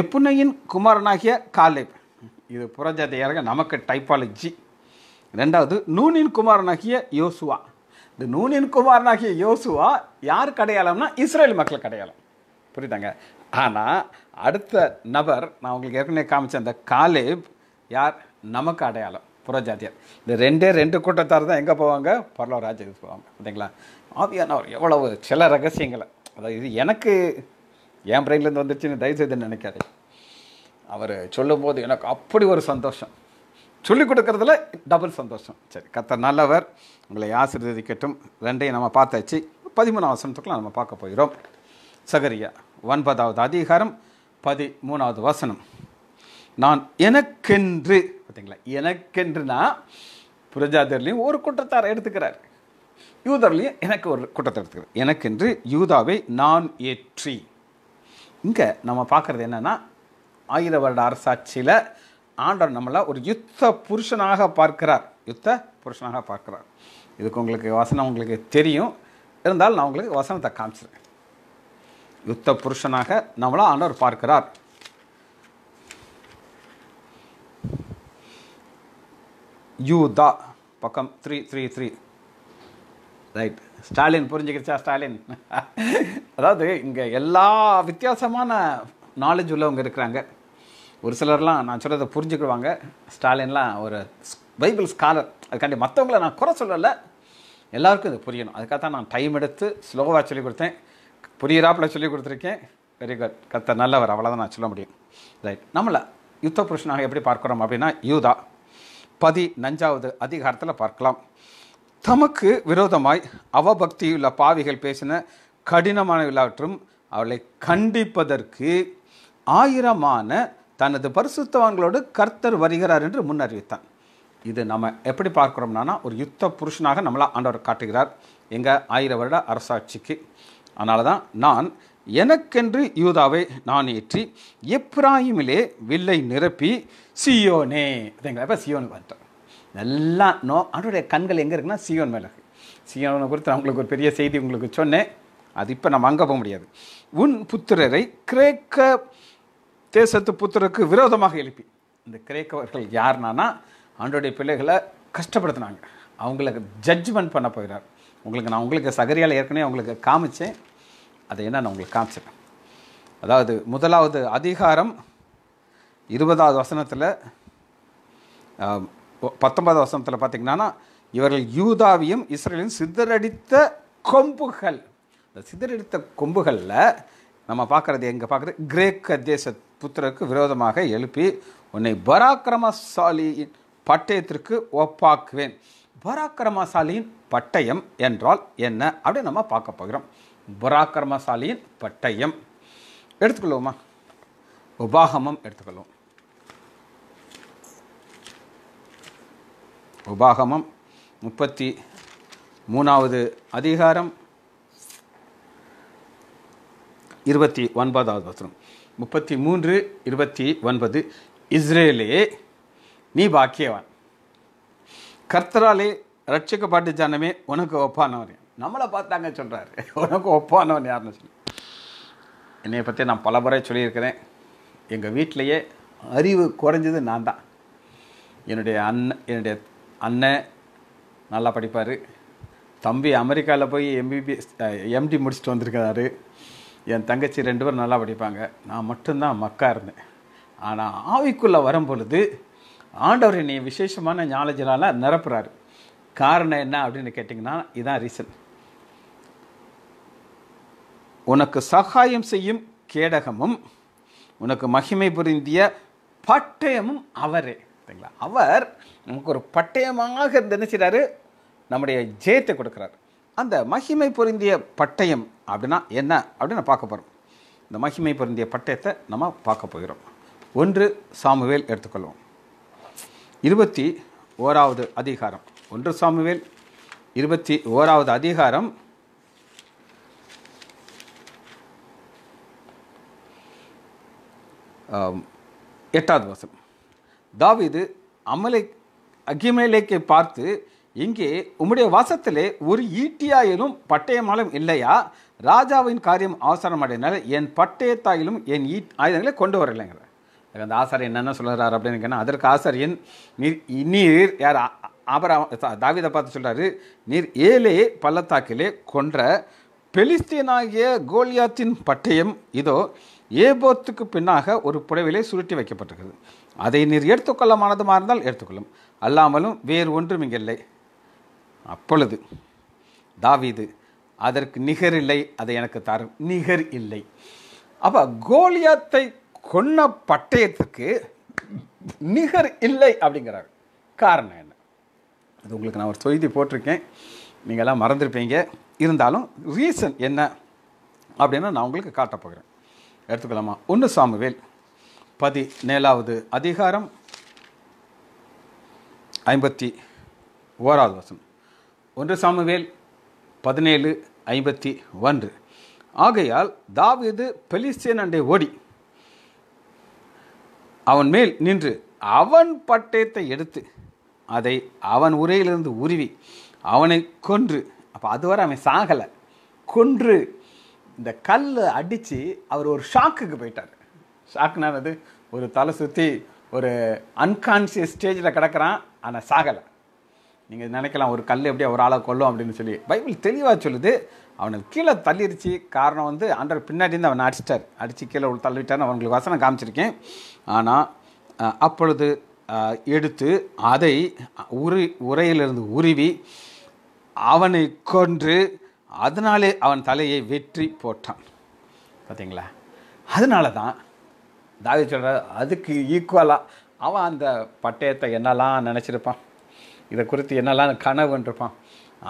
எப்புனையின் குமாரனாகிய காலேப் இது புறஜாதியாருங்க நமக்கு டைப்பாலஜி ரெண்டாவது நூனின் குமாரனாகிய யோசுவா இந்த நூனின் குமாரனாகிய யோசுவா யார் கடையாளம்னா இஸ்ரேல் மக்கள் கடையாளம் புரியுதாங்க ஆனால் அடுத்த நபர் நான் உங்களுக்கு ஏற்கனவே காமிச்ச அந்த காலேப் யார் நமக்கு அடையாளம் புறஜாத்தியார் இந்த ரெண்டே ரெண்டு கூட்டத்தார் தான் எங்கே போவாங்க பரலோ ராஜ்யத்துக்கு போவாங்க பார்த்தீங்களா ஆவியானவர் எவ்வளவு சில ரகசியங்களை அதாவது இது எனக்கு என் பிரெயின்லேருந்து வந்துருச்சுன்னு தயவுசெய்து நினைக்காது அவர் சொல்லும்போது எனக்கு அப்படி ஒரு சந்தோஷம் சொல்லிக் கொடுக்குறதுல டபுள் சந்தோஷம் சரி கத்த நல்லவர் உங்களை ஆசீர்வதிக்கட்டும் ரெண்டையும் நம்ம பார்த்தாச்சு பதிமூணாம் வசனத்துக்குலாம் நம்ம பார்க்க போகிறோம் சகரியா ஒன்பதாவது அதிகாரம் பதிமூணாவது வசனம் நான் எனக்கென்று பார்த்தீங்களா எனக்கென்றுனா புரஜாதர்லையும் ஒரு குற்றத்தாரை எடுத்துக்கிறார் யூதர்லையும் எனக்கு ஒரு குற்றத்தை எடுத்துக்கிறார் எனக்கென்று யூதாவை நான் ஏற்றி இங்கே நம்ம பார்க்குறது என்னென்னா ஆயிர வருட அரசாட்சியில் ஆண்டவர் நம்மளை ஒரு யுத்த புருஷனாக பார்க்கிறார் யுத்த புருஷனாக பார்க்கிறார் இதுக்கு உங்களுக்கு வசனம் உங்களுக்கு தெரியும் இருந்தாலும் நான் உங்களுக்கு வசனத்தை காமிச்சிடுறேன் யுத்த புருஷனாக நம்மளை ஆண்டவர் பார்க்கிறார் யூதா பக்கம் three three three right Stalin புரிஞ்சுக்கிச்சா ஸ்டாலின் அதாவது இங்கே எல்லா வித்தியாசமான நாலேஜ் உள்ளவங்க இருக்கிறாங்க ஒரு சிலர்லாம் நான் சொல்கிறத புரிஞ்சுக்கிடுவாங்க ஸ்டாலின்லாம் ஒரு பைபிள் ஸ்காலர் அதுக்காண்டி மற்றவங்கள நான் குறை சொல்லலை எல்லாருக்கும் இது புரியணும் அதுக்காக தான் நான் டைம் எடுத்து ஸ்லோவாக சொல்லிக் கொடுத்தேன் புரியிறாப்பில் சொல்லிக் கொடுத்துருக்கேன் வெரி குட் கத்த நல்லவர் அவ்வளோதான் நான் சொல்ல முடியும் ரைட் நம்மளை யுத்த புருஷனாக எப்படி பார்க்குறோம் அப்படின்னா யூதா பதி நஞ்சாவது அதிகாரத்தில் பார்க்கலாம் தமக்கு விரோதமாய் அவபக்தியுள்ள பாவிகள் பேசின கடினமான விழாவற்றும் அவளை கண்டிப்பதற்கு ஆயிரமான தனது பரிசுத்தவான்களோடு கர்த்தர் வருகிறார் என்று முன்னறிவித்தான் இது நம்ம எப்படி பார்க்குறோம்னா ஒரு யுத்த புருஷனாக நம்மளை ஆண்டவர் காட்டுகிறார் எங்கள் ஆயிரம் வருட அரசாட்சிக்கு அதனால தான் நான் எனக்கென்று யூதாவை நான் ஏற்றி எப்ராஹிமிலே வில்லை நிரப்பி சியோனே சரிங்களா இப்போ சியோனு வந்துட்டோம் நல்லா நோ அவருடைய கண்கள் எங்கே இருக்குன்னா சியோன் மேலே இருக்குது சியோனை குறித்து அவங்களுக்கு ஒரு பெரிய செய்தி உங்களுக்கு சொன்னேன் அது இப்போ நம்ம அங்கே போக முடியாது உன் புத்திரரை கிரேக்க தேசத்து புத்திரருக்கு விரோதமாக எழுப்பி இந்த கிரேக்கவர்கள் யார்னானா அவனுடைய பிள்ளைகளை கஷ்டப்படுத்தினாங்க அவங்களுக்கு ஜட்ஜ்மெண்ட் பண்ண போகிறார் உங்களுக்கு நான் உங்களுக்கு சகரியால் ஏற்கனவே அவங்களுக்கு காமிச்சேன் அதை என்ன நான் உங்களுக்கு காமிச்சேன் அதாவது முதலாவது அதிகாரம் இருபதாவது வசனத்தில் பத்தொன்பதாவது வசனத்தில் பார்த்திங்கன்னா இவர்கள் யூதாவையும் இஸ்ரேலையும் சிதறடித்த கொம்புகள் அந்த சிதறடித்த கொம்புகளில் நம்ம பார்க்குறது எங்கே பார்க்குறது கிரேக்க தேச புத்திரருக்கு விரோதமாக எழுப்பி உன்னை பராக்கிரமசாலியின் பட்டயத்திற்கு ஒப்பாக்குவேன் பராக்கிரமசாலியின் பட்டயம் என்றால் என்ன அப்படின்னு நம்ம பார்க்க போகிறோம் பராக்கிரமசாலியின் பட்டயம் எடுத்துக்கொள்வோமா உபாகமம் எடுத்துக்கொள்வோம் உபாகமம் முப்பத்தி மூணாவது அதிகாரம் இருபத்தி ஒன்பதாவது வசனம் முப்பத்தி மூன்று இருபத்தி ஒன்பது இஸ்ரேலே நீ பாக்கியவான் கர்த்தராலே ரட்சிக்கப்பட்ட ஜனமே உனக்கு ஒப்பானவரேன் நம்மளை பார்த்தாங்க சொல்கிறாரு உனக்கு ஒப்பானவன் யாருன்னு சொல்லி என்னை பற்றி நான் பல முறை சொல்லியிருக்கிறேன் எங்கள் வீட்டிலையே அறிவு குறைஞ்சது நான் தான் என்னுடைய அண்ணன் என்னுடைய அண்ணன் நல்லா படிப்பார் தம்பி அமெரிக்காவில் போய் எம்பிபிஎஸ் எம்டி முடிச்சுட்டு வந்திருக்கிறாரு என் தங்கச்சி ரெண்டு பேரும் நல்லா படிப்பாங்க நான் மட்டும்தான் மக்கா இருந்தேன் ஆனால் ஆவிக்குள்ளே வரும் பொழுது ஆண்டவர் என்னை விசேஷமான ஞாலஜினால் நிரப்புறாரு காரணம் என்ன அப்படின்னு கேட்டிங்கன்னா இதான் ரீசன் உனக்கு சகாயம் செய்யும் கேடகமும் உனக்கு மகிமை புரிந்திய பட்டயமும் அவரே சரிங்களா அவர் நமக்கு ஒரு பட்டயமாக நினைச்சிட்டாரு நம்முடைய ஜெயத்தை கொடுக்குறாரு அந்த மகிமை பொருந்திய பட்டயம் அப்படின்னா என்ன அப்படின்னு பார்க்க போகிறோம் இந்த மகிமை பொருந்திய பட்டயத்தை நம்ம பார்க்க போகிறோம் ஒன்று சாமுவேல் எடுத்துக்கொள்வோம் இருபத்தி ஓராவது அதிகாரம் ஒன்று சாமுவேல் இருபத்தி ஓராவது அதிகாரம் எட்டாவது வசம் தாவிது அமலை அகிமேலேக்கை பார்த்து இங்கே உம்முடைய வாசத்திலே ஒரு ஈட்டியாயிலும் பட்டயமாலும் இல்லையா ராஜாவின் காரியம் அவசரம் அடையினால் என் பட்டயத்தாயிலும் என் ஈ ஆயுதங்களை கொண்டு வரலைங்கிற அந்த ஆசார் என்னென்ன சொல்கிறார் அப்படின்னு கேட்டால் அதற்கு ஆசாரியன் நீர் நீர் யார் ஆபராம் தாவிதை பார்த்து சொல்கிறாரு நீர் ஏலே பள்ளத்தாக்கிலே கொன்ற பெலிஸ்தீனாகிய கோலியாத்தின் பட்டயம் இதோ ஏபோத்துக்கு பின்னாக ஒரு புடவிலை சுருட்டி வைக்கப்பட்டிருக்கிறது அதை நீர் எடுத்துக்கொள்ளமானதுமா இருந்தால் எடுத்துக்கொள்ளும் அல்லாமலும் வேறு ஒன்றும் இங்கில்லை அப்பொழுது தாவிது அதற்கு நிகர் இல்லை அதை எனக்கு தரும் நிகர் இல்லை அப்போ கோலியாத்தை கொன்ன பட்டயத்துக்கு நிகர் இல்லை அப்படிங்கிறார் காரணம் என்ன அது உங்களுக்கு நான் ஒரு செய்தி போட்டிருக்கேன் நீங்கள்லாம் மறந்துருப்பீங்க இருந்தாலும் ரீசன் என்ன அப்படின்னு நான் உங்களுக்கு காட்டப் போகிறேன் எடுத்துக்கலாமா ஒன்று சாமுவேல் பதினேழாவது அதிகாரம் ஐம்பத்தி ஓராவது வசனம் ஒன்று சாமுவேல் பதினேழு ஐம்பத்தி ஒன்று ஆகையால் தாவீது பெலிஸ்தீன் அண்டை ஓடி அவன் மேல் நின்று அவன் பட்டயத்தை எடுத்து அதை அவன் உரையிலிருந்து உருவி அவனை கொன்று அப்போ அதுவரை அவன் சாகலை கொன்று இந்த கல் அடித்து அவர் ஒரு ஷாக்குக்கு போயிட்டார் ஷாக்குனா அது ஒரு தலை சுற்றி ஒரு அன்கான்சியஸ் ஸ்டேஜில் கிடக்கிறான் ஆனால் சாகலை நீங்கள் நினைக்கலாம் ஒரு கல் எப்படியா ஒரு ஆளை கொல்லும் அப்படின்னு சொல்லி பைபிள் தெளிவாக சொல்லுது அவனுக்கு கீழே தள்ளிடுச்சு காரணம் வந்து அண்டர் இருந்து அவனை அடிச்சிட்டார் அடித்து கீழே உள்ள தள்ளிவிட்டார்னு அவங்களுக்கு வசனம் காமிச்சிருக்கேன் ஆனால் அப்பொழுது எடுத்து அதை உரி உரையிலிருந்து உருவி அவனை கொன்று அதனாலே அவன் தலையை வெற்றி போட்டான் பார்த்தீங்களா அதனால தான் தாவி சொல்கிற அதுக்கு ஈக்குவலாக அவன் அந்த பட்டயத்தை என்னெல்லாம் நினச்சிருப்பான் இதை குறித்து என்னெல்லாம் கனவுன்றிருப்பான்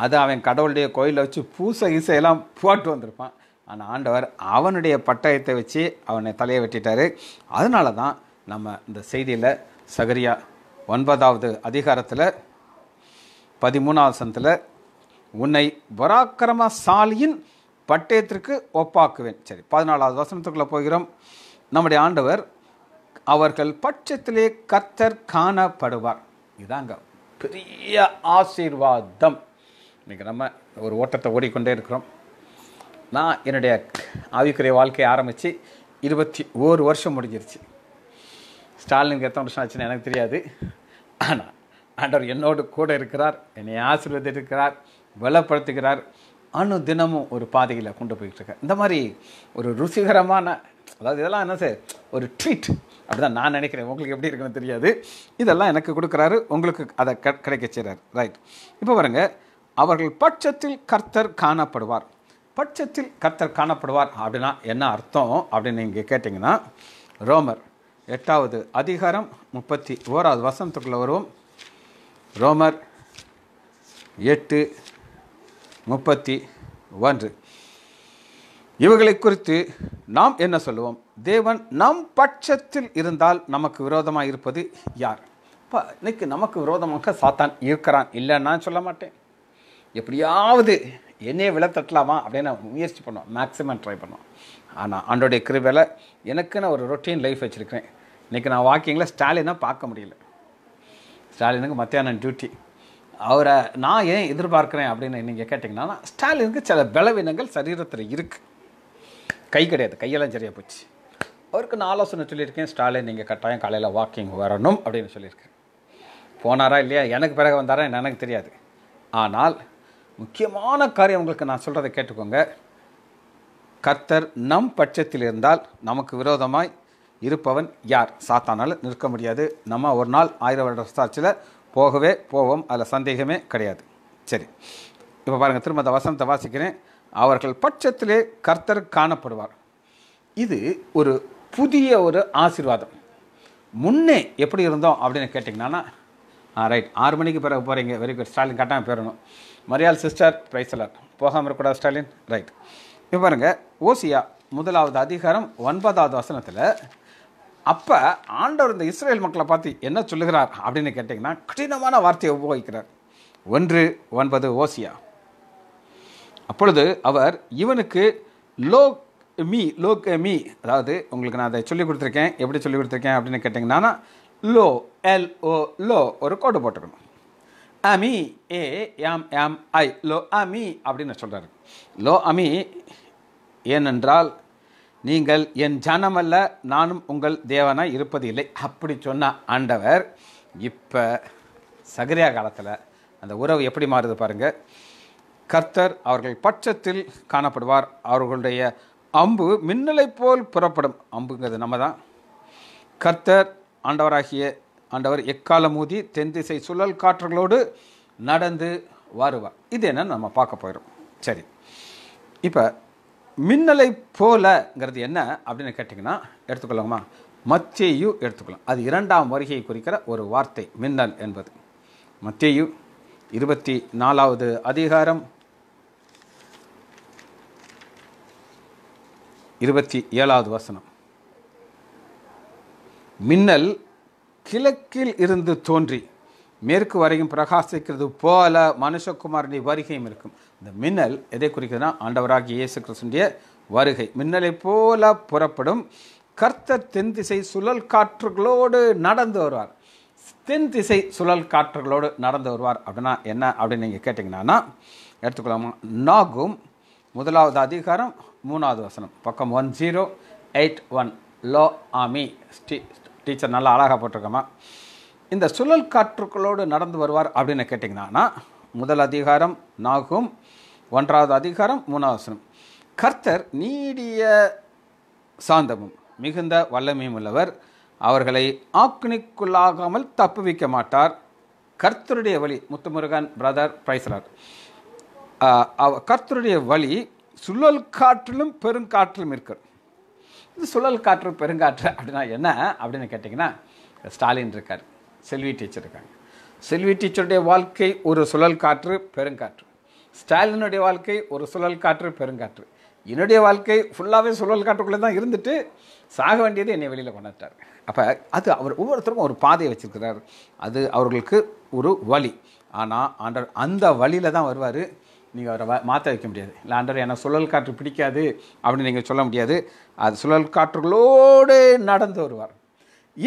அது அவன் கடவுளுடைய கோயிலில் வச்சு பூசை இசையெல்லாம் போட்டு வந்திருப்பான் ஆனால் ஆண்டவர் அவனுடைய பட்டயத்தை வச்சு அவனை தலையை வெட்டிட்டார் அதனால தான் நம்ம இந்த செய்தியில் சகரியா ஒன்பதாவது அதிகாரத்தில் பதிமூணாவது சனத்தில் உன்னை பராக்கிரமசாலியின் பட்டயத்திற்கு ஒப்பாக்குவேன் சரி பதினாலாவது வசனத்துக்குள்ளே போகிறோம் நம்முடைய ஆண்டவர் அவர்கள் பட்சத்திலே கர்த்தர் காணப்படுவார் இதாங்க பெரிய ஆசீர்வாதம் இன்றைக்கி நம்ம ஒரு ஓட்டத்தை ஓடிக்கொண்டே இருக்கிறோம் நான் என்னுடைய ஆவிக்குரிய வாழ்க்கையை ஆரம்பித்து இருபத்தி ஒரு வருஷம் முடிஞ்சிருச்சு ஸ்டாலினுக்கு எத்தனை வருஷம் ஆச்சுன்னு எனக்கு தெரியாது ஆனால் ஆண்டவர் என்னோடு கூட இருக்கிறார் என்னை இருக்கிறார் பலப்படுத்துகிறார் அணு தினமும் ஒரு பாதையில் கொண்டு போயிட்டு இருக்க இந்த மாதிரி ஒரு ருசிகரமான அதாவது இதெல்லாம் என்ன சார் ஒரு ட்ரீட் அப்படிதான் நான் நினைக்கிறேன் உங்களுக்கு எப்படி இருக்குன்னு தெரியாது இதெல்லாம் எனக்கு கொடுக்குறாரு உங்களுக்கு அதை க கிடைக்க செய்கிறார் ரைட் இப்போ பாருங்க அவர்கள் பட்சத்தில் கர்த்தர் காணப்படுவார் பட்சத்தில் கர்த்தர் காணப்படுவார் அப்படின்னா என்ன அர்த்தம் அப்படின்னு நீங்கள் கேட்டிங்கன்னா ரோமர் எட்டாவது அதிகாரம் முப்பத்தி ஓராவது வசனத்துக்குள்ளே வருவோம் ரோமர் எட்டு முப்பத்தி ஒன்று இவர்களை குறித்து நாம் என்ன சொல்லுவோம் தேவன் நம் பட்சத்தில் இருந்தால் நமக்கு விரோதமாக இருப்பது யார் இப்போ இன்னைக்கு நமக்கு விரோதமாக சாத்தான் இருக்கிறான் இல்லைன்னா சொல்ல மாட்டேன் எப்படியாவது என்னையே விலை தட்டலாமா அப்படின்னு முயற்சி பண்ணுவோம் மேக்ஸிமம் ட்ரை பண்ணுவோம் ஆனால் ஆண்டோடைய கிருபையில் எனக்கு நான் ஒரு ரொட்டீன் லைஃப் வச்சுருக்கிறேன் இன்றைக்கி நான் வாக்கிங்கில் ஸ்டாலினாக பார்க்க முடியல ஸ்டாலினுக்கு மத்தியானம் டியூட்டி அவரை நான் ஏன் எதிர்பார்க்குறேன் அப்படின்னு நீங்கள் கேட்டிங்கன்னா ஸ்டாலினுக்கு சில பலவீனங்கள் சரீரத்தில் இருக்குது கை கிடையாது கையெல்லாம் சரியாக போச்சு அவருக்கு நான் ஆலோசனை சொல்லியிருக்கேன் ஸ்டாலின் நீங்கள் கட்டாயம் காலையில் வாக்கிங் வரணும் அப்படின்னு சொல்லியிருக்கேன் போனாரா இல்லையா எனக்கு பிறகு வந்தாரா எனக்கு தெரியாது ஆனால் முக்கியமான காரியம் உங்களுக்கு நான் சொல்கிறத கேட்டுக்கோங்க கர்த்தர் நம் பட்சத்தில் இருந்தால் நமக்கு விரோதமாய் இருப்பவன் யார் சாத்தானால் நிற்க முடியாது நம்ம ஒரு நாள் ஆயிரம் வருட சாட்சியில் போகவே போவோம் அதில் சந்தேகமே கிடையாது சரி இப்போ பாருங்கள் திரும்ப அந்த வசனத்தை வாசிக்கிறேன் அவர்கள் பட்சத்திலே கர்த்தர் காணப்படுவார் இது ஒரு புதிய ஒரு ஆசீர்வாதம் முன்னே எப்படி இருந்தோம் அப்படின்னு கேட்டிங்கன்னா ரைட் ஆறு மணிக்கு பிறகு போகிறீங்க வெரி குட் ஸ்டாலின் கட்டாயம் போயிடணும் மரியாள் சிஸ்டர் பிரைசலர் போகாமல் இருக்கக்கூடாது ஸ்டாலின் ரைட் இப்போ பாருங்கள் ஓசியா முதலாவது அதிகாரம் ஒன்பதாவது வசனத்தில் அப்போ ஆண்டவர் இந்த இஸ்ரேல் மக்களை பார்த்து என்ன சொல்லுகிறார் அப்படின்னு கேட்டிங்கன்னா கடினமான வார்த்தையை உபயோகிக்கிறார் ஒன்று ஒன்பது ஓசியா அப்பொழுது அவர் இவனுக்கு லோ மீ லோக் மீ அதாவது உங்களுக்கு நான் அதை சொல்லிக் கொடுத்துருக்கேன் எப்படி சொல்லிக் கொடுத்துருக்கேன் அப்படின்னு கேட்டிங்கன்னா லோ எல் ஓ லோ ஒரு கோடு போட்டுக்கணும் அமி ஏ எம் எம் ஐ லோ அமி அப்படின்னு சொல்கிறாரு லோ அமி ஏனென்றால் நீங்கள் என் ஜனமல்ல நானும் உங்கள் தேவனாக இருப்பது இல்லை அப்படி சொன்ன ஆண்டவர் இப்போ சகரியா காலத்தில் அந்த உறவு எப்படி மாறுது பாருங்கள் கர்த்தர் அவர்கள் பட்சத்தில் காணப்படுவார் அவர்களுடைய அம்பு மின்னலை போல் புறப்படும் அம்புங்கிறது நம்ம தான் கர்த்தர் ஆண்டவராகிய ஆண்டவர் எக்காலம் ஊதி தென் திசை சுழல் காற்றுகளோடு நடந்து வருவார் இது என்னன்னு நம்ம பார்க்க போயிடும் சரி இப்போ மின்னலை போலங்கிறது என்ன அப்படின்னு கேட்டிங்கன்னா எடுத்துக்கொள்ளலாமா மத்தியு எடுத்துக்கலாம் அது இரண்டாம் வருகையை குறிக்கிற ஒரு வார்த்தை மின்னல் என்பது மத்தியு இருபத்தி நாலாவது அதிகாரம் இருபத்தி ஏழாவது வசனம் மின்னல் கிழக்கில் இருந்து தோன்றி மேற்கு வரையும் பிரகாசிக்கிறது போல மனுஷகுமாரனுடைய வருகையும் இருக்கும் இந்த மின்னல் எதை குறிக்கிறதுனா ஆண்டவராகிய இயேசு கிறிஸ்துடைய வருகை மின்னலை போல புறப்படும் கர்த்தர் தென் திசை சுழல் காற்றுகளோடு நடந்து வருவார் தென் திசை சுழல் காற்றுகளோடு நடந்து வருவார் அப்படின்னா என்ன அப்படின்னு நீங்கள் கேட்டிங்கன்னா எடுத்துக்கலாமா நாகும் முதலாவது அதிகாரம் மூணாவது வசனம் பக்கம் ஒன் ஜீரோ எயிட் ஒன் லோ ஆமி ஸ்டீ டீச்சர் நல்லா அழகாக போட்டிருக்கோமா இந்த சுழல் காற்றுக்களோடு நடந்து வருவார் அப்படின்னு கேட்டிங்கன்னா முதல் அதிகாரம் நாகும் ஒன்றாவது அதிகாரம் மூணாவசனம் கர்த்தர் நீடிய சாந்தமும் மிகுந்த வல்லமையும் உள்ளவர் அவர்களை ஆக்னிக்குள்ளாகாமல் தப்புவிக்க மாட்டார் கர்த்தருடைய வழி முத்துமுருகன் பிரதர் பிரைசலர் கர்த்தருடைய வழி சுழல் காற்றிலும் பெருங்காற்றிலும் இருக்கிறது இது சுழல் காற்று பெருங்காற்று அப்படின்னா என்ன அப்படின்னு கேட்டிங்கன்னா ஸ்டாலின் இருக்கார் செல்வி டீச்சர் இருக்காங்க செல்வி டீச்சருடைய வாழ்க்கை ஒரு சுழல் காற்று பெருங்காற்று ஸ்டாலினுடைய வாழ்க்கை ஒரு சுழல் காற்று பெருங்காற்று என்னுடைய வாழ்க்கை ஃபுல்லாகவே சுழல் காற்றுக்குள்ளே தான் இருந்துட்டு சாக வேண்டியது என்னை வெளியில் கொண்டாட்டார் அப்போ அது அவர் ஒவ்வொருத்தருக்கும் ஒரு பாதையை வச்சுருக்கிறார் அது அவர்களுக்கு ஒரு வழி ஆனால் ஆண்டர் அந்த வழியில் தான் வருவார் நீங்கள் அவரை மாற்ற வைக்க முடியாது இல்லை ஆண்டர் எனக்கு சுழல் காற்று பிடிக்காது அப்படின்னு நீங்கள் சொல்ல முடியாது அது சுழல் காற்றுகளோடு நடந்து வருவார்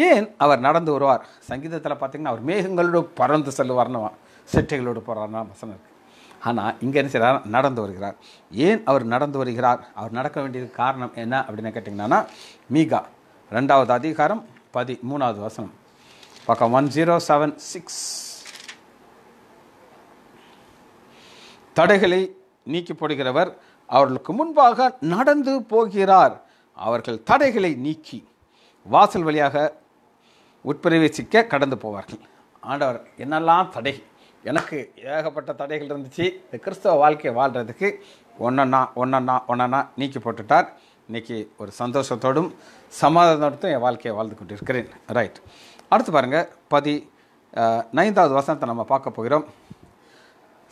ஏன் அவர் நடந்து வருவார் சங்கீதத்தில் பார்த்திங்கன்னா அவர் மேகங்களோடு பறந்து செல்லுவார்னவா சிட்டைகளோடு போகிறார்னா வசனம் இருக்குது ஆனால் இங்கே என்ன செய்கிறார் நடந்து வருகிறார் ஏன் அவர் நடந்து வருகிறார் அவர் நடக்க வேண்டியது காரணம் என்ன அப்படின்னு கேட்டிங்கன்னா மீகா ரெண்டாவது அதிகாரம் பதி மூணாவது வசனம் பக்கம் ஒன் ஜீரோ செவன் சிக்ஸ் தடைகளை நீக்கி போடுகிறவர் அவர்களுக்கு முன்பாக நடந்து போகிறார் அவர்கள் தடைகளை நீக்கி வாசல் வழியாக உட்பிரவேசிக்க கடந்து போவார்கள் ஆண்டவர் என்னெல்லாம் தடை எனக்கு ஏகப்பட்ட தடைகள் இருந்துச்சு இந்த கிறிஸ்தவ வாழ்க்கையை வாழ்கிறதுக்கு ஒன்றன்னா ஒன்றன்னா ஒன்றன்னா நீக்கி போட்டுட்டார் இன்றைக்கி ஒரு சந்தோஷத்தோடும் சமாதானத்தோடும் என் வாழ்க்கையை வாழ்ந்து கொண்டு இருக்கிறேன் ரைட் அடுத்து பாருங்கள் பதி நைந்தாவது வசனத்தை நம்ம பார்க்க போகிறோம்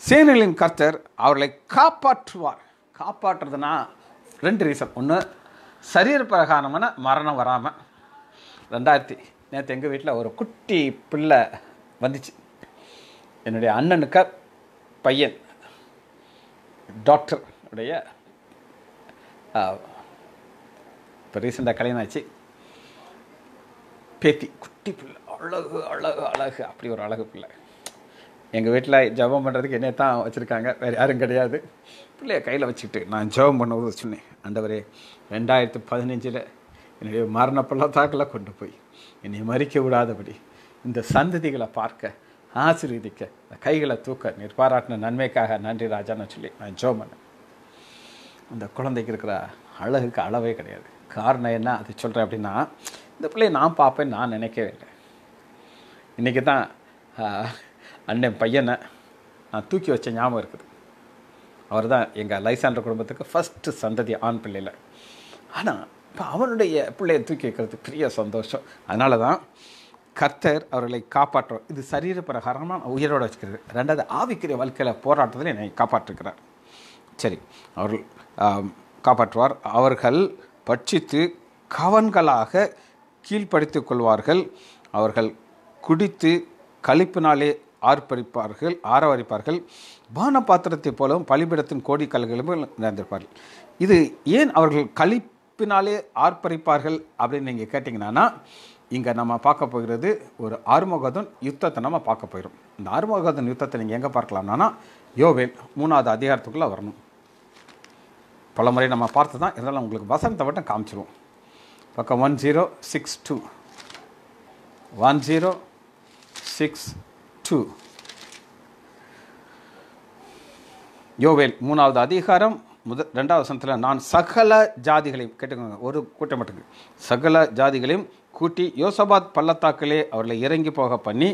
சேனலின் கர்த்தர் அவர்களை காப்பாற்றுவார் காப்பாற்றுறதுனா ரெண்டு ரீசன் ஒன்று சரீர பிரகாரமான மரணம் வராமல் ரெண்டாயிரத்தி நேற்று எங்கள் வீட்டில் ஒரு குட்டி பிள்ளை வந்துச்சு என்னுடைய அண்ணனுக்கு பையன் டாக்டர் உடைய இப்போ ரீசெண்டாக கல்யாணம் ஆச்சு பேத்தி குட்டி பிள்ளை அழகு அழகு அழகு அப்படி ஒரு அழகு பிள்ளை எங்கள் வீட்டில் ஜபம் பண்ணுறதுக்கு என்ன தான் வச்சுருக்காங்க வேறு யாரும் கிடையாது பிள்ளைய கையில் வச்சுக்கிட்டு நான் ஜபம் பண்ணுவது சொன்னேன் அந்தவரே ரெண்டாயிரத்து பதினஞ்சில் என்னுடைய மரணப்பெல்லாம் தாக்கெல்லாம் கொண்டு போய் என்னை மறிக்க விடாதபடி இந்த சந்ததிகளை பார்க்க ஆசீர்வதிக்க இந்த கைகளை தூக்க நீர் பாராட்டின நன்மைக்காக நன்றி ராஜான்னு சொல்லி நான் ஜோ பண்ணேன் அந்த குழந்தைக்கு இருக்கிற அழகுக்கு அளவே கிடையாது காரணம் என்ன அது சொல்கிறேன் அப்படின்னா இந்த பிள்ளையை நான் பார்ப்பேன் நான் நினைக்கவே இல்லை இன்றைக்கி தான் அண்ணன் பையனை நான் தூக்கி வச்ச ஞாபகம் இருக்குது அவர் தான் எங்கள் லைசான்ற குடும்பத்துக்கு ஃபஸ்ட்டு சந்ததி ஆண் பிள்ளையில் ஆனால் இப்போ அவனுடைய பிள்ளையை தூக்கி வைக்கிறது பெரிய சந்தோஷம் அதனால தான் கர்த்தர் அவர்களை காப்பாற்றும் இது சரீர பிரகாரமாக உயிரோடு வச்சுக்கிறது ரெண்டாவது ஆவிக்கிற வாழ்க்கையில் போராட்டத்தில் என்னை காப்பாற்றுக்கிறார் சரி அவர்கள் காப்பாற்றுவார் அவர்கள் பட்சித்து கவன்களாக கீழ்ப்படுத்திக் கொள்வார்கள் அவர்கள் குடித்து கழிப்பினாலே ஆர்ப்பரிப்பார்கள் ஆரவரிப்பார்கள் பான பாத்திரத்தை போலவும் பலிபிடத்தின் கோடிக்கல்களும் நடந்திருப்பார்கள் இது ஏன் அவர்கள் கழிப்பு பின்னாலே ஆர்ப்பரிப்பார்கள் அப்படின்னு நீங்கள் கேட்டிங்கன்னா இங்கே நம்ம பார்க்க போகிறது ஒரு ஆறுமுகதன் யுத்தத்தை நம்ம பார்க்க போயிடும் இந்த ஆறுமுகதன் யுத்தத்தை நீங்கள் எங்கே பார்க்கலாம்னா யோவேல் மூணாவது அதிகாரத்துக்குள்ளே வரணும் பல முறை நம்ம பார்த்து தான் இருந்தாலும் உங்களுக்கு வசனத்தை மட்டும் காமிச்சிருவோம் பக்கம் one zero six two one zero six two யோவேல் மூணாவது அதிகாரம் முத ரெண்டாவது வசனத்தில் நான் சகல ஜாதிகளையும் கேட்டுக்கோங்க ஒரு கூட்டம் மட்டுங்க சகல ஜாதிகளையும் கூட்டி யோசபாத் பள்ளத்தாக்கிலே அவர்களை இறங்கி போக பண்ணி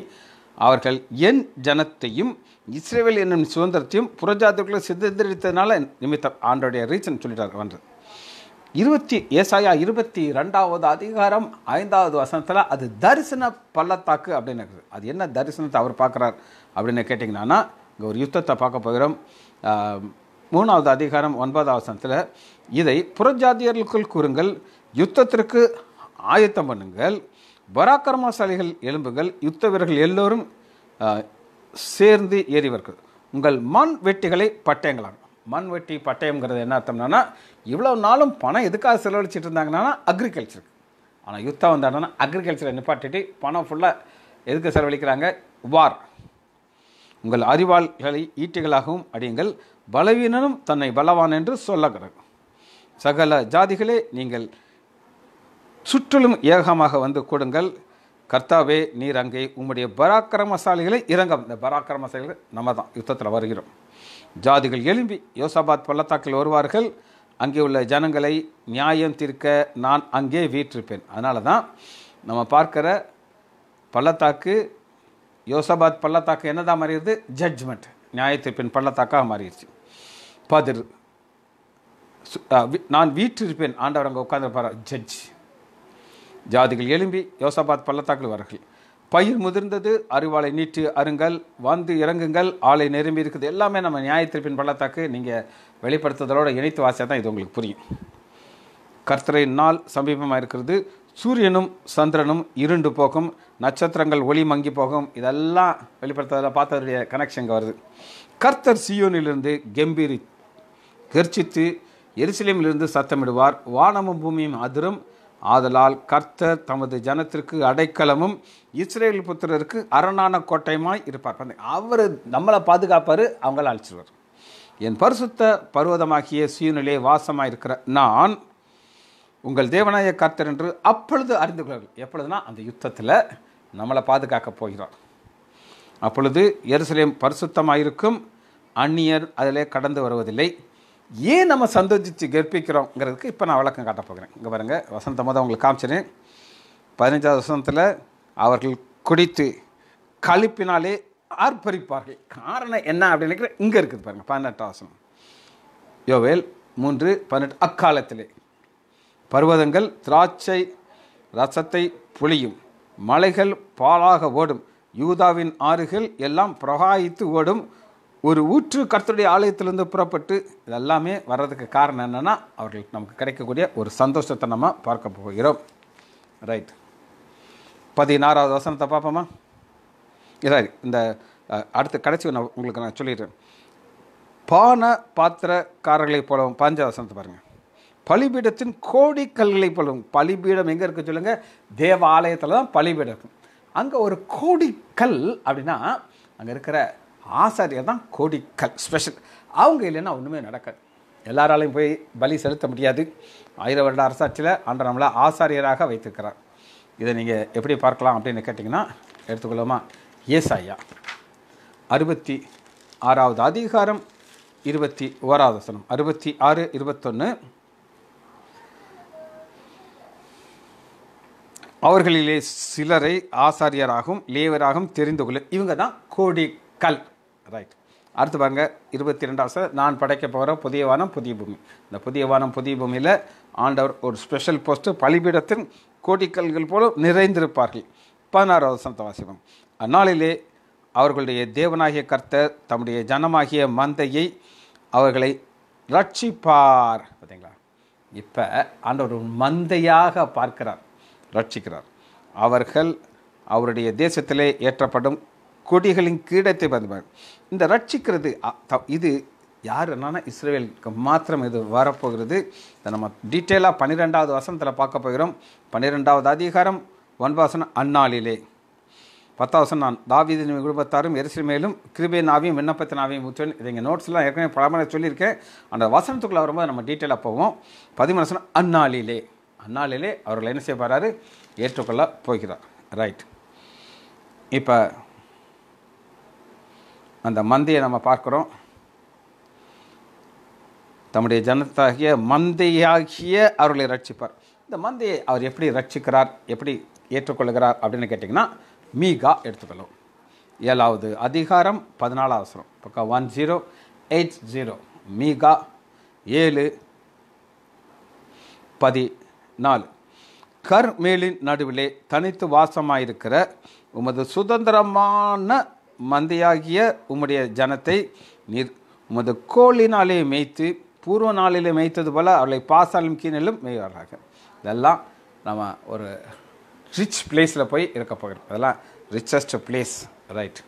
அவர்கள் என் ஜனத்தையும் இஸ்ரேவேல் என்னும் சுதந்திரத்தையும் புறஜாதிகளை சிதந்திரித்ததுனால நிமித்தம் ஆண்டோடைய ரீசன் சொல்லிட்டார் வந்து இருபத்தி ஏசாயா இருபத்தி ரெண்டாவது அதிகாரம் ஐந்தாவது வசனத்தில் அது தரிசன பள்ளத்தாக்கு அப்படின்னு இருக்குது அது என்ன தரிசனத்தை அவர் பார்க்குறார் அப்படின்னு கேட்டிங்கன்னா இங்கே ஒரு யுத்தத்தை பார்க்க போகிறோம் மூணாவது அதிகாரம் ஒன்பதாவது இதை புறஜாதியர்களுக்குள் கூறுங்கள் யுத்தத்திற்கு ஆயத்தம் பண்ணுங்கள் பராக்கிரமசாலிகள் எலும்புகள் யுத்த வீரர்கள் எல்லோரும் சேர்ந்து ஏறிவர்கள் உங்கள் மண் வெட்டிகளை பட்டயங்களாகும் மண் வெட்டி பட்டயங்கிறது என்ன அர்த்தம்னா இவ்வளோ நாளும் பணம் எதுக்காக செலவழிச்சிட்டு இருந்தாங்கன்னா அக்ரிகல்ச்சருக்கு ஆனால் யுத்தம் வந்தாங்கன்னா அக்ரிகல்ச்சரை நிப்பாட்டிட்டு பணம் ஃபுல்லாக எதுக்கு செலவழிக்கிறாங்க வார் உங்கள் அறிவாள்களை ஈட்டிகளாகவும் அடியுங்கள் பலவீனனும் தன்னை பலவான் என்று சொல்லுகிறார் சகல ஜாதிகளே நீங்கள் சுற்றிலும் ஏகமாக வந்து கூடுங்கள் கர்த்தாவே நீர் அங்கே உங்களுடைய பராக்கிரமசாலிகளை இறங்க இந்த பராக்கிரமசாலிகள் நம்ம தான் யுத்தத்தில் வருகிறோம் ஜாதிகள் எழும்பி யோசாபாத் பள்ளத்தாக்கில் வருவார்கள் அங்கே உள்ள ஜனங்களை நியாயம் தீர்க்க நான் அங்கே வீற்றிருப்பேன் அதனால தான் நம்ம பார்க்கிற பள்ளத்தாக்கு யோசபாத் பள்ளத்தாக்கு என்னதான் மாறிடுது ஜட்ஜ்மெண்ட் நியாயத்திற்பின் பள்ளத்தாக்காக மாறிடுச்சு பதிர் நான் வீற்றிருப்பேன் ஆண்டவர் அங்கே உட்கார்ந்துருப்பார் ஜட்ஜ் ஜாதிகள் எழும்பி யோசபாத் பள்ளத்தாக்கில் வார்கள் பயிர் முதிர்ந்தது அருவாளை நீட்டி அருங்கள் வந்து இறங்குங்கள் ஆலை நிரம்பி இருக்குது எல்லாமே நம்ம நியாயத்திற்பின் பள்ளத்தாக்கு நீங்கள் வெளிப்படுத்துதலோட இணைத்து வாசியாக தான் இது உங்களுக்கு புரியும் கர்த்தரை நாள் சமீபமாக இருக்கிறது சூரியனும் சந்திரனும் இருண்டு போக்கும் நட்சத்திரங்கள் ஒளி மங்கி போகும் இதெல்லாம் வெளிப்படுத்துறதில் பார்த்ததுடைய கனெக்ஷன் வருது கர்த்தர் சியோனிலிருந்து கெம்பீரி கெர்ச்சித்து எருசலேமிலிருந்து சத்தமிடுவார் வானமும் பூமியும் அதிரும் ஆதலால் கர்த்தர் தமது ஜனத்திற்கு அடைக்கலமும் இஸ்ரேல் புத்திரருக்கு அரணான கோட்டையுமாய் இருப்பார் அவர் நம்மளை பாதுகாப்பார் அவங்கள அழைச்சிருவார் என் பரிசுத்த பருவதமாகிய சுயநிலையை வாசமாக இருக்கிற நான் உங்கள் தேவநாய கர்த்தர் என்று அப்பொழுது அறிந்து கொள்ளுங்கள் எப்பொழுதுனா அந்த யுத்தத்தில் நம்மளை பாதுகாக்க போகிறோம் அப்பொழுது எருசலேம் பரிசுத்தமாயிருக்கும் அந்நியர் அதிலே கடந்து வருவதில்லை ஏன் நம்ம சந்தோஷித்து கற்பிக்கிறோங்கிறதுக்கு இப்போ நான் விளக்கம் காட்ட போகிறேன் இங்கே பாருங்கள் வசந்த மொதல் உங்களுக்கு காமிச்சினேன் பதினஞ்சாவது வசனத்தில் அவர்கள் குடித்து கழிப்பினாலே ஆர்ப்பரிப்பார்கள் காரணம் என்ன அப்படின்னு கேட்க இங்கே இருக்குது பாருங்கள் பதினெட்டாம் வசனம் யோவேல் மூன்று பதினெட்டு அக்காலத்திலே பருவதங்கள் திராட்சை ரசத்தை புளியும் மலைகள் பாலாக ஓடும் யூதாவின் ஆறுகள் எல்லாம் பிரகாயித்து ஓடும் ஒரு ஊற்று கர்த்தருடைய ஆலயத்திலிருந்து புறப்பட்டு இதெல்லாமே வர்றதுக்கு காரணம் என்னென்னா அவர்களுக்கு நமக்கு கிடைக்கக்கூடிய ஒரு சந்தோஷத்தை நம்ம பார்க்க போகிறோம் ரைட் பதினாறாவது வசனத்தை பார்ப்போமா இதாரி இந்த அடுத்த கடைசி நான் உங்களுக்கு நான் சொல்லிடுறேன் பான பாத்திரக்காரர்களை போலவும் பாஞ்ச வசனத்தை பாருங்கள் பலிபீடத்தின் கோடிக்கல்களை பழும் பலிபீடம் எங்கே இருக்க சொல்லுங்க தேவாலயத்தில் தான் பலிபீடம் இருக்கும் அங்கே ஒரு கோடிக்கல் அப்படின்னா அங்கே இருக்கிற ஆசாரியர் தான் கோடிக்கல் ஸ்பெஷல் அவங்க இல்லைன்னா ஒன்றுமே நடக்காது எல்லாராலையும் போய் பலி செலுத்த முடியாது ஆயிரம் வருட அரசாட்சியில் ஆண்டு நம்மளை ஆசாரியராக வைத்திருக்கிறார் இதை நீங்கள் எப்படி பார்க்கலாம் அப்படின்னு கேட்டிங்கன்னா எடுத்துக்கொள்ளுமா ஏசாயா ஐயா அறுபத்தி ஆறாவது அதிகாரம் இருபத்தி ஓராவது வசனம் அறுபத்தி ஆறு இருபத்தொன்று அவர்களிலே சிலரை ஆசாரியராகவும் லேவராகவும் தெரிந்து கொள்ள இவங்க தான் கோடி கல் ரைட் அடுத்து பாருங்க இருபத்தி ரெண்டாவது சார் நான் படைக்க போகிற புதிய வானம் புதிய பூமி இந்த புதிய வானம் புதிய பூமியில் ஆண்டவர் ஒரு ஸ்பெஷல் போஸ்ட்டு பலிபீடத்தின் கோடிக்கல்கள் போல நிறைந்திருப்பார்கள் பதினாறாவது சந்த வாசிப்போம் அந்நாளிலே அவர்களுடைய தேவனாகிய கர்த்தர் தம்முடைய ஜனமாகிய மந்தையை அவர்களை ரட்சிப்பார் பார்த்தீங்களா இப்போ ஆண்டவர் மந்தையாக பார்க்கிறார் ரட்சிக்கிறார் அவர்கள் அவருடைய தேசத்திலே ஏற்றப்படும் கொடிகளின் கீழத்தை பார்த்துப்பார் இந்த ரட்சிக்கிறது இது யார் என்னன்னா இஸ்ரேலுக்கு மாத்திரம் இது வரப்போகிறது இதை நம்ம டீட்டெயிலாக பன்னிரெண்டாவது வசனத்தில் பார்க்க போகிறோம் பன்னிரெண்டாவது அதிகாரம் ஒன்பது அந்நாளிலே பத்தாவது நான் தாவிதின் குடும்பத்தாரும் மேலும் கிருபே நாவையும் நாவியும் ஊற்றுவேன் இதை எங்கள் நோட்ஸ்லாம் ஏற்கனவே பலமுறை சொல்லியிருக்கேன் அந்த வசனத்துக்குள்ளே வரும்போது நம்ம டீட்டெயிலாக போவோம் பதிமூணு அந்நாளிலே அந்நாளிலே அவர்கள் என்ன செய்ய போகிறாரு ஏற்றுக்கொள்ள போகிறார் ரைட் இப்போ அந்த மந்தியை நம்ம பார்க்குறோம் தம்முடைய ஜனத்தாகிய மந்தியாகிய அவர்களை ரட்சிப்பார் இந்த மந்தையை அவர் எப்படி ரட்சிக்கிறார் எப்படி ஏற்றுக்கொள்கிறார் அப்படின்னு கேட்டிங்கன்னா மீகா எடுத்துக்கொள்ளும் ஏழாவது அதிகாரம் பதினாலாம் அவசரம் பக்கம் ஒன் ஜீரோ எயிட் ஜீரோ மீகா ஏழு பதி நாலு கர்மேலின் நடுவிலே தனித்து வாசமாயிருக்கிற உமது சுதந்திரமான மந்தையாகிய உம்முடைய ஜனத்தை நீர் உமது கோளினாலே மேய்த்து பூர்வ நாளிலே மேய்த்தது போல் அவளை பாசாலும் கீழிலும் மேய்வாராக இதெல்லாம் நம்ம ஒரு ரிச் பிளேஸில் போய் இருக்க போகிறோம் அதெல்லாம் ரிச்சஸ்ட் பிளேஸ் ரைட்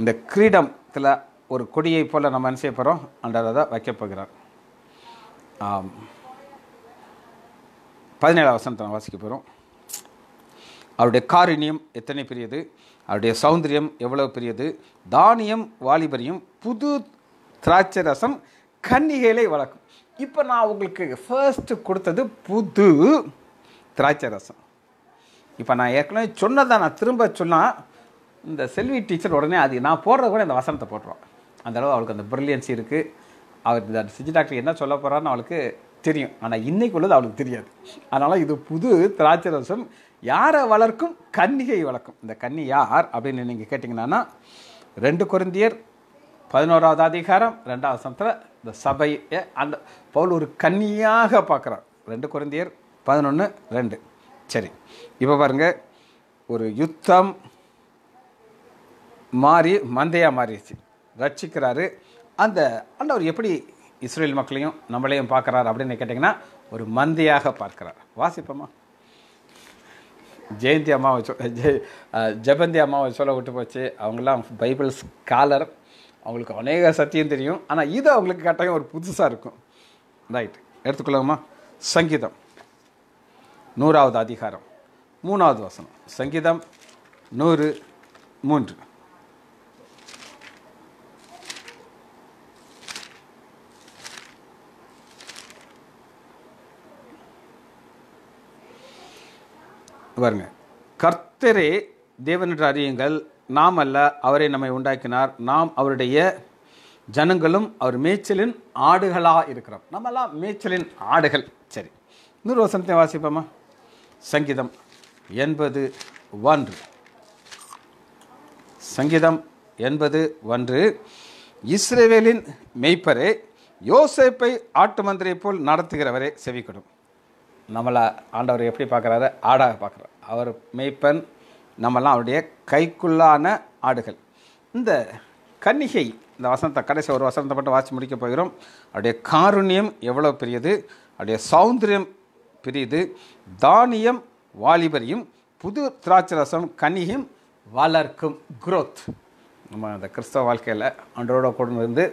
இந்த கிரீடத்தில் ஒரு கொடியை போல் நம்ம என்ன செய்ய போகிறோம் அன்றாட வைக்க போகிறார் பதினேழாம் வசனத்தை நான் வாசிக்க போகிறோம் அவருடைய காரிணியம் எத்தனை பெரியது அவருடைய சௌந்தரியம் எவ்வளவு பெரியது தானியம் வாலிபரியும் புது திராட்சை ரசம் கன்னிகைகளை வளர்க்கும் இப்போ நான் உங்களுக்கு ஃபர்ஸ்ட்டு கொடுத்தது புது திராட்சை ரசம் இப்போ நான் ஏற்கனவே சொன்னதை நான் திரும்ப சொன்னால் இந்த செல்வி டீச்சர் உடனே அது நான் போடுறது கூட இந்த வசனத்தை போட்டுருவான் அந்தளவு அவளுக்கு அந்த ப்ரில்லியன்ஸ் இருக்குது அவர் இந்த சிஜி டாக்டர் என்ன சொல்ல போகிறான்னு அவளுக்கு தெரியும் ஆனால் இன்றைக்கு உள்ளது அவளுக்கு தெரியாது அதனால் இது புது திராட்சை ரசம் யாரை வளர்க்கும் கன்னிகை வளர்க்கும் இந்த கன்னி யார் அப்படின்னு நீங்கள் கேட்டிங்கன்னா ரெண்டு குருந்தியர் பதினோராவது அதிகாரம் ரெண்டாவது சமத்தில் இந்த சபையை அந்த பவுல் ஒரு கன்னியாக பார்க்குறார் ரெண்டு குருந்தியர் பதினொன்று ரெண்டு சரி இப்போ பாருங்கள் ஒரு யுத்தம் மாறி மந்தையாக மாறிடுச்சு ரட்சிக்கிறாரு அந்த ஆண்டவர் எப்படி இஸ்ரேல் மக்களையும் நம்மளையும் பார்க்குறாரு அப்படின்னு கேட்டிங்கன்னா ஒரு மந்தியாக பார்க்குறார் வாசிப்பம்மா ஜெயந்தி அம்மாவை சொ ஜெய் ஜெபந்தி அம்மாவை சொல்ல விட்டு போச்சு அவங்களாம் பைபிள் ஸ்காலர் அவங்களுக்கு அநேக சத்தியம் தெரியும் ஆனால் இது அவங்களுக்கு கட்டாயம் ஒரு புதுசாக இருக்கும் ரைட் எடுத்துக்கொள்ளுங்கம்மா சங்கீதம் நூறாவது அதிகாரம் மூணாவது வசனம் சங்கீதம் நூறு மூன்று பாருங்க கர்த்தரே தேவனுடைய அறியுங்கள் நாம் அல்ல அவரை நம்மை உண்டாக்கினார் நாம் அவருடைய ஜனங்களும் அவர் மேய்ச்சலின் ஆடுகளாக இருக்கிறோம் நம்மெல்லாம் மேய்ச்சலின் ஆடுகள் சரி இன்னொரு வசனத்தை வாசிப்போமா சங்கீதம் எண்பது ஒன்று சங்கீதம் எண்பது ஒன்று இஸ்ரேவேலின் மெய்ப்பரே யோசேப்பை ஆட்டு மந்திரியை போல் நடத்துகிறவரே செவிக்கணும் நம்மளை ஆண்டவர் எப்படி பார்க்குறாரு ஆடாக பார்க்குறாரு அவர் மெய்ப்பன் நம்மெல்லாம் அவருடைய கைக்குள்ளான ஆடுகள் இந்த கன்னிகை இந்த வசனத்தை கடைசி ஒரு வசனத்தை மட்டும் வாசி முடிக்க போகிறோம் அவருடைய காருண்யம் எவ்வளோ பெரியது அவருடைய சௌந்தரியம் பெரியது தானியம் வாலிபரியும் புது திராட்சரசம் கனியும் வளர்க்கும் குரோத் நம்ம அந்த கிறிஸ்தவ வாழ்க்கையில் அன்றோட கூட இருந்து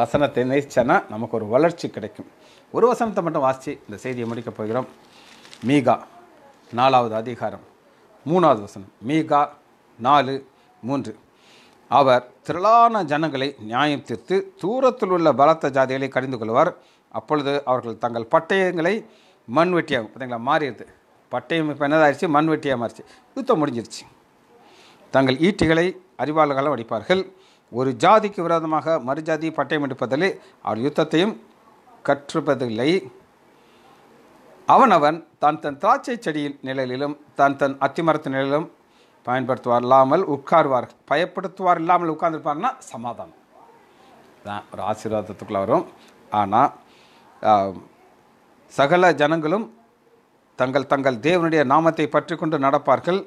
வசனத்தை நேசிச்சோன்னா நமக்கு ஒரு வளர்ச்சி கிடைக்கும் ஒரு வசனத்தை மட்டும் வாசித்து இந்த செய்தியை முடிக்கப் போகிறோம் மீகா நாலாவது அதிகாரம் மூணாவது வசனம் மீகா நாலு மூன்று அவர் திரளான ஜனங்களை நியாயம் தீர்த்து தூரத்தில் உள்ள பலத்த ஜாதிகளை கடிந்து கொள்வார் அப்பொழுது அவர்கள் தங்கள் பட்டயங்களை மண்வெட்டியாகும் பார்த்தீங்களா மாறிடுது பட்டயம் இப்போ என்னதாகிடுச்சு மண்வெட்டியாக மாறிச்சு யுத்தம் முடிஞ்சிருச்சு தங்கள் ஈட்டிகளை அறிவாளர்களும் அடிப்பார்கள் ஒரு ஜாதிக்கு விரோதமாக மறுஜாதி பட்டயம் எடுப்பதில் அவர் யுத்தத்தையும் கற்றுப்பதில்லை அவனவன் தான் தன் திராட்சை செடியின் நிழலிலும் தான் தன் அத்திமரத்து நிழலிலும் பயன்படுத்துவார் இல்லாமல் உட்கார்வார் பயப்படுத்துவார் இல்லாமல் உட்கார்ந்துருப்பார்னா சமாதானம் தான் ஒரு ஆசீர்வாதத்துக்குள்ளே வரும் ஆனால் சகல ஜனங்களும் தங்கள் தங்கள் தேவனுடைய நாமத்தை பற்றி கொண்டு நடப்பார்கள்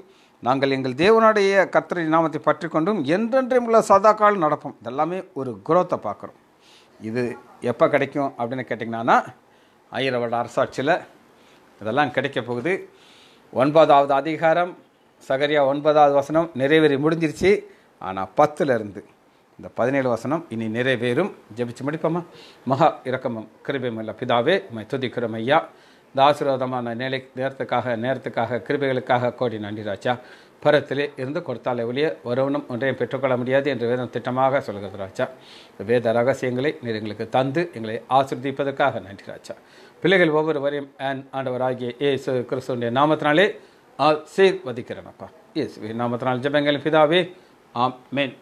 நாங்கள் எங்கள் தேவனுடைய கத்திரை நாமத்தை பற்றி கொண்டும் என்றென்றையும் உள்ள சதா காலம் நடப்போம் இதெல்லாமே ஒரு குரோத்தை பார்க்குறோம் இது எப்போ கிடைக்கும் அப்படின்னு கேட்டிங்கன்னா ஐயரவட அரசாட்சியில் இதெல்லாம் கிடைக்க போகுது ஒன்பதாவது அதிகாரம் சகரியா ஒன்பதாவது வசனம் நிறைவேறி முடிஞ்சிருச்சு ஆனால் பத்துலேருந்து இந்த பதினேழு வசனம் இனி நிறைவேறும் ஜபிச்சு முடிப்போமா மகா இரக்கமும் மல்ல பிதாவே மை துதிக்கிறோம் ஐயா இந்த ஆசீர்வாதமான நிலை நேரத்துக்காக நேரத்துக்காக கிருபைகளுக்காக கோடி நன்றி ராஜா பரத்திலே இருந்து கொடுத்தாலே ஒழிய வருவனும் ஒன்றையும் பெற்றுக்கொள்ள முடியாது என்று வேதம் திட்டமாக சொல்கிறது ராஜா வேத ரகசியங்களை நீர் எங்களுக்கு தந்து எங்களை ஆசிர்வதிப்பதற்காக நன்றி ராஜா பிள்ளைகள் ஒவ்வொரு வரையும் அண்ட் ஆகிய ஏசு கிறிஸ்துவனுடைய நாமத்தினாலே வதிக்கிறேன் அப்பா ஏசு நாமத்தினால் ஜபங்கள் ஃபிதாவே ஆம் மேன்